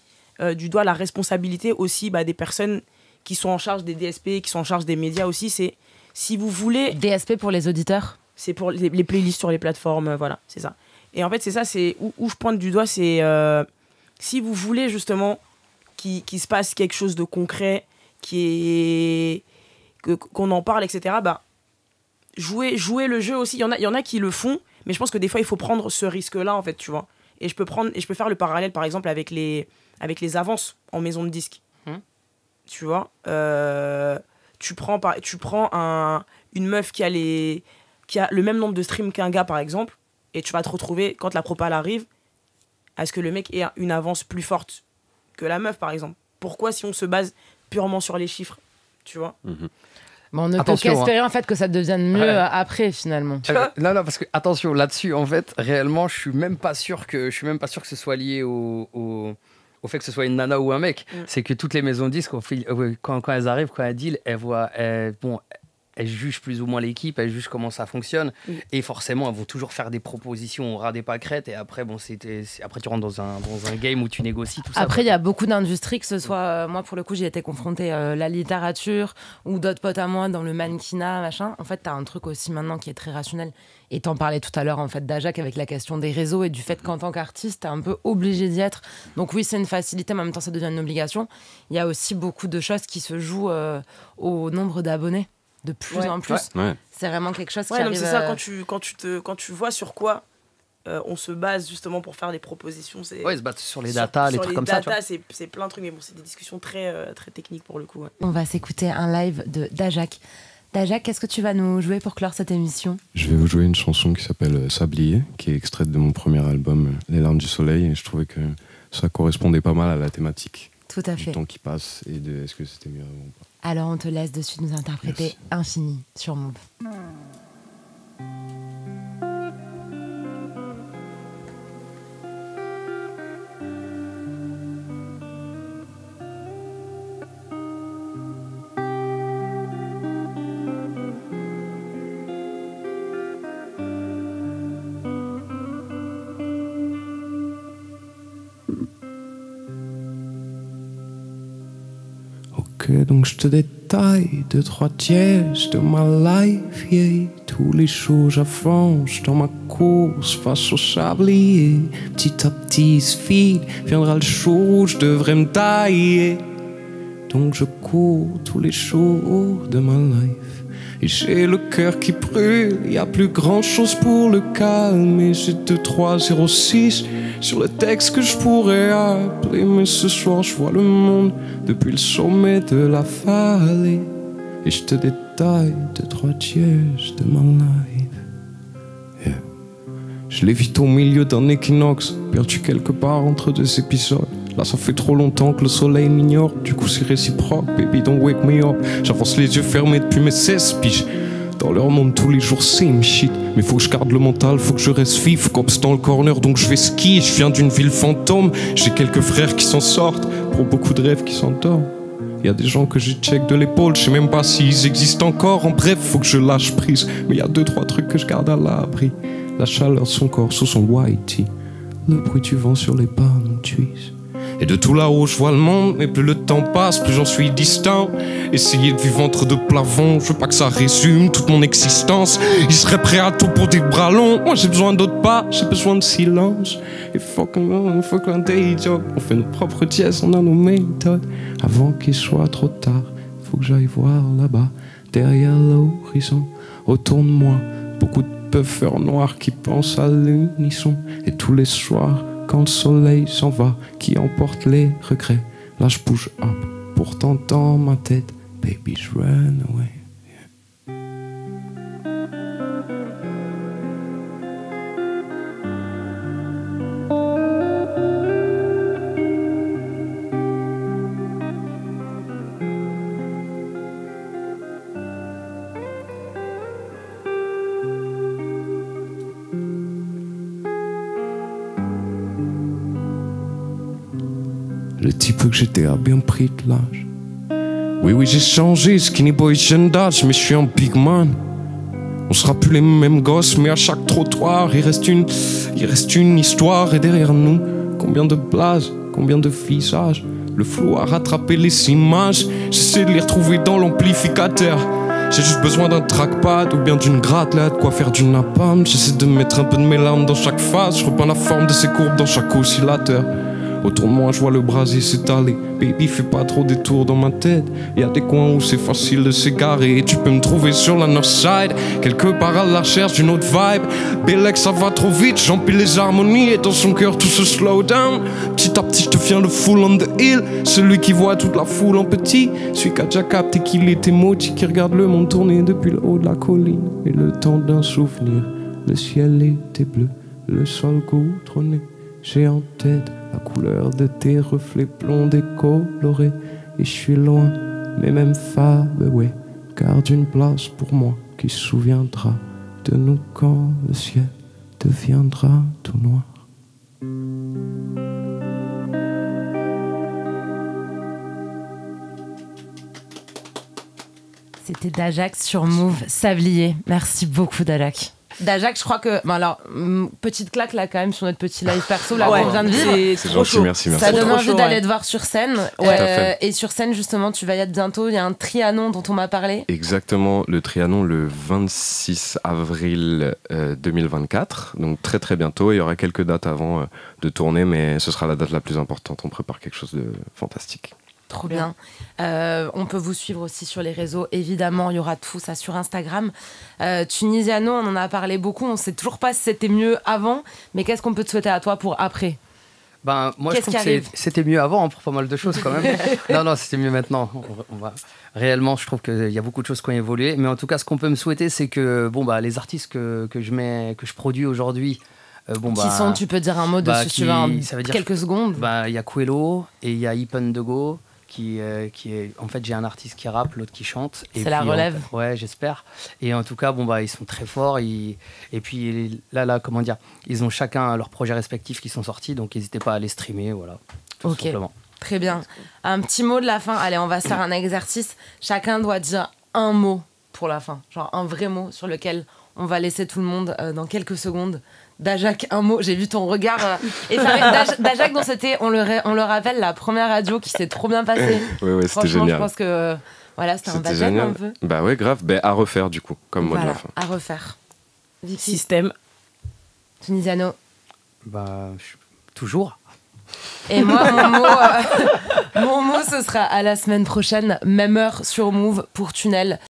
euh, du doigt la responsabilité aussi bah, des personnes qui sont en charge des DSP, qui sont en charge des médias aussi, c'est si vous voulez. DSP pour les auditeurs C'est pour les, playlists sur les plateformes, euh, voilà, c'est ça. Et en fait, c'est ça, c'est où, je pointe du doigt, c'est euh, si vous voulez justement qu'il se passe quelque chose de concret, qu'on en parle, etc. Bah, jouer, le jeu aussi. Il y en a, il y en a qui le font, mais je pense que des fois, il faut prendre ce risque-là, en fait, tu vois. Et je peux prendre, et je peux faire le parallèle, par exemple, avec les, avec les avances en maison de disques. Hum. Tu vois. Euh, tu prends, tu prends un, une meuf qui a, qui a le même nombre de streams qu'un gars, par exemple, et tu vas te retrouver, quand la propale arrive, à ce que le mec ait une avance plus forte que la meuf, par exemple. Pourquoi si on se base purement sur les chiffres Tu vois mhm. on ne peut hein. qu'espérer en fait que ça devienne mieux après finalement. non parce que attention là-dessus en fait réellement je suis même pas sûr que je suis même pas sûr que ce soit lié au au fait que ce soit une nana ou un mec. Mm. C'est que toutes les maisons de disques, euh, quand, quand elles arrivent, quand elles deal, elles voient, bon, elles jugent plus ou moins l'équipe, elles jugent comment ça fonctionne. Et forcément, elles vont toujours faire des propositions au ras des pâquerettes. Et après, bon, c'était, après tu rentres dans un, dans un game où tu négocies tout ça. Après, il y a beaucoup d'industries, que ce soit. Euh, moi, pour le coup, j'ai été confrontée à euh, la littérature ou d'autres potes à moi dans le mannequinat, machin. En fait, tu as un truc aussi maintenant qui est très rationnel. Et t'en parlais tout à l'heure, en fait, d'Ajac avec la question des réseaux et du fait qu'en tant qu'artiste, t'es un peu obligé d'y être. Donc, oui, c'est une facilité, mais en même temps, ça devient une obligation. Il y a aussi beaucoup de choses qui se jouent euh, au nombre d'abonnés de plus en plus. C'est vraiment quelque chose ouais, qui arrive. C'est ça, euh, quand tu, quand, tu te, quand tu vois sur quoi euh, on se base justement pour faire des propositions. C'est se battent sur les datas, les trucs les comme data, ça. C'est plein de trucs, mais bon, c'est des discussions très, euh, très techniques pour le coup. On va s'écouter un live de Dajak. Dajak, qu'est-ce que tu vas nous jouer pour clore cette émission Je vais vous jouer une chanson qui s'appelle Sablier, qui est extraite de mon premier album, Les larmes du soleil, et je trouvais que ça correspondait pas mal à la thématique. Tout à fait. Du temps qui passe et de est-ce que c'était mieux ou pas. Alors on te laisse suite nous interpréter Infini sur Move. donc je te détaille deux, trois tiers de ma life, yeah. Tous les jours j'avance dans ma course face au sablier. Petit à petit, ce fil viendra le jour où je devrais me tailler. Donc je cours tous les jours de ma life. Et j'ai le cœur qui brûle, y a plus grand chose pour le calmer. J'ai deux trois zéro six sur le texte que je pourrais appeler. Mais ce soir, je vois le monde depuis le sommet de la vallée. Et je te détaille de trois tiers de mon life. Je Je l'évite au milieu d'un équinoxe, perdu quelque part entre deux épisodes. Là, ça fait trop longtemps que le soleil m'ignore, du coup c'est réciproque. Baby, don't wake me up. J'avance les yeux fermés depuis mes 16 piges. Dans leur monde tous les jours, c'est une shit. Mais faut que je garde le mental, faut que je reste vif, Comme dans le corner, donc je vais ski. Je viens d'une ville fantôme, j'ai quelques frères qui s'en sortent, pour beaucoup de rêves qui s'endorment. Y a des gens que j'ai check de l'épaule, je sais même pas s'ils existent encore. En bref, faut que je lâche prise. Mais y a deux, trois trucs que je garde à l'abri. La chaleur de son corps sous son whitey. Le bruit du vent sur les pas, tu et de tout là-haut, je vois le monde, mais plus le temps passe, plus j'en suis distant. Essayer de vivre entre deux plafonds, je veux pas que ça résume toute mon existence. Il serait prêt à tout pour des bras longs. Moi, j'ai besoin d'autres pas, j'ai besoin de silence. Et faut fuck un day On fait nos propres dièses, on a nos méthodes. Avant qu'il soit trop tard, faut que j'aille voir là-bas, derrière l'horizon, autour de moi. Beaucoup de puffers noirs qui pensent à l'unisson. Et tous les soirs, quand le soleil s'en va, qui emporte les regrets. Là, je bouge hop, pourtant dans ma tête, baby, je run away. que j'étais à bien pris de l'âge. Oui, oui, j'ai changé, skinny boy, jeune d'âge, mais je suis un big man. On sera plus les mêmes gosses, mais à chaque trottoir, il reste une, il reste une histoire. Et derrière nous, combien de blagues combien de visages. Le flou a rattrapé les images, j'essaie de les retrouver dans l'amplificateur. J'ai juste besoin d'un trackpad ou bien d'une gratte, là, de quoi faire du napalm. J'essaie de mettre un peu de mes larmes dans chaque phase, je la forme de ces courbes dans chaque oscillateur. Autour moi, je vois le brasier s'étaler. Baby, fais pas trop des tours dans ma tête. Y a des coins où c'est facile de s'égarer. Tu peux me trouver sur la North Side, quelque part à la recherche d'une autre vibe. Bélec, ça va trop vite, j'empile les harmonies et dans son cœur tout se slow down. Petit à petit, je te deviens le full on the hill. Celui qui voit toute la foule en petit. Celui qui a déjà capté qu'il était maudit, qui regarde le monde tourner depuis le haut de la colline. Et le temps d'un souvenir, le ciel était bleu, le sol nez. J'ai en tête la couleur de tes reflets blonds décolorés. Et je suis loin, mais même fab, Garde une place pour moi qui se souviendra de nous quand le ciel deviendra tout noir. C'était d'Ajax sur Move Sablier. Merci beaucoup d'Ajax d'Ajax. Je crois que. alors, mm, petite claque là quand même sur notre petit live perso là ouais. vient de vivre. C'est merci, merci. Ça donne envie d'aller te voir sur scène. et sur scène, justement, tu vas y être bientôt. Il y a un trianon dont on m'a parlé. Exactement, le trianon le 26 avril 2024. Euh, Donc très très bientôt. Il y aura quelques dates avant euh, de tourner, mais ce sera la date la plus importante. On prépare quelque chose de fantastique. Trop bien. Euh, on peut vous suivre aussi sur les réseaux. Évidemment, il y aura tout ça sur Instagram. Euh, Tunisiano, on en a parlé beaucoup. On ne sait toujours pas si c'était mieux avant. Mais qu'est-ce qu'on peut te souhaiter à toi pour après ben, moi, je trouve que c'était mieux avant hein, pour pas mal de choses quand même. non, non, c'était mieux maintenant. Réellement, je trouve qu'il y a beaucoup de choses qui ont évolué. Mais en tout cas, ce qu'on peut me souhaiter, c'est que bon, bah, les artistes que, je, mets, que je produis aujourd'hui, euh, bon, bah, tu peux dire un mot bah, de ce qui, tu veux, en ça dire, quelques secondes bah, Il y a Coelho et il y a Ipan De Go. Euh, qui, est. En fait, j'ai un artiste qui rappe, l'autre qui chante. C'est la relève. ouais, j'espère. Et en tout cas, bon, bah, ils sont très forts. et puis là, là, comment dire, ils ont chacun leurs projets respectifs qui sont sortis, donc n'hésitez pas à les streamer, voilà. Tout simplement. Très bien. Un petit mot de la fin. Allez, on va faire un exercice. Chacun doit dire un mot pour la fin, genre un vrai mot sur lequel on va laisser tout le monde euh, dans quelques secondes. Dajac, un mot, j'ai vu ton regard. et euh, Dajac, dont c'était, on le, on le rappelle, la première radio qui s'est trop bien passée. Oui c'était génial. je pense que euh, voilà, c'était un badge un peu. Bah ouais, grave. Bah, à refaire du coup, comme moi à refaire. Système. Tunisiano. Bah, toujours. Et moi, mon mot, euh, mon mot, ce sera à la semaine prochaine, même heure sur Move pour Tunnel.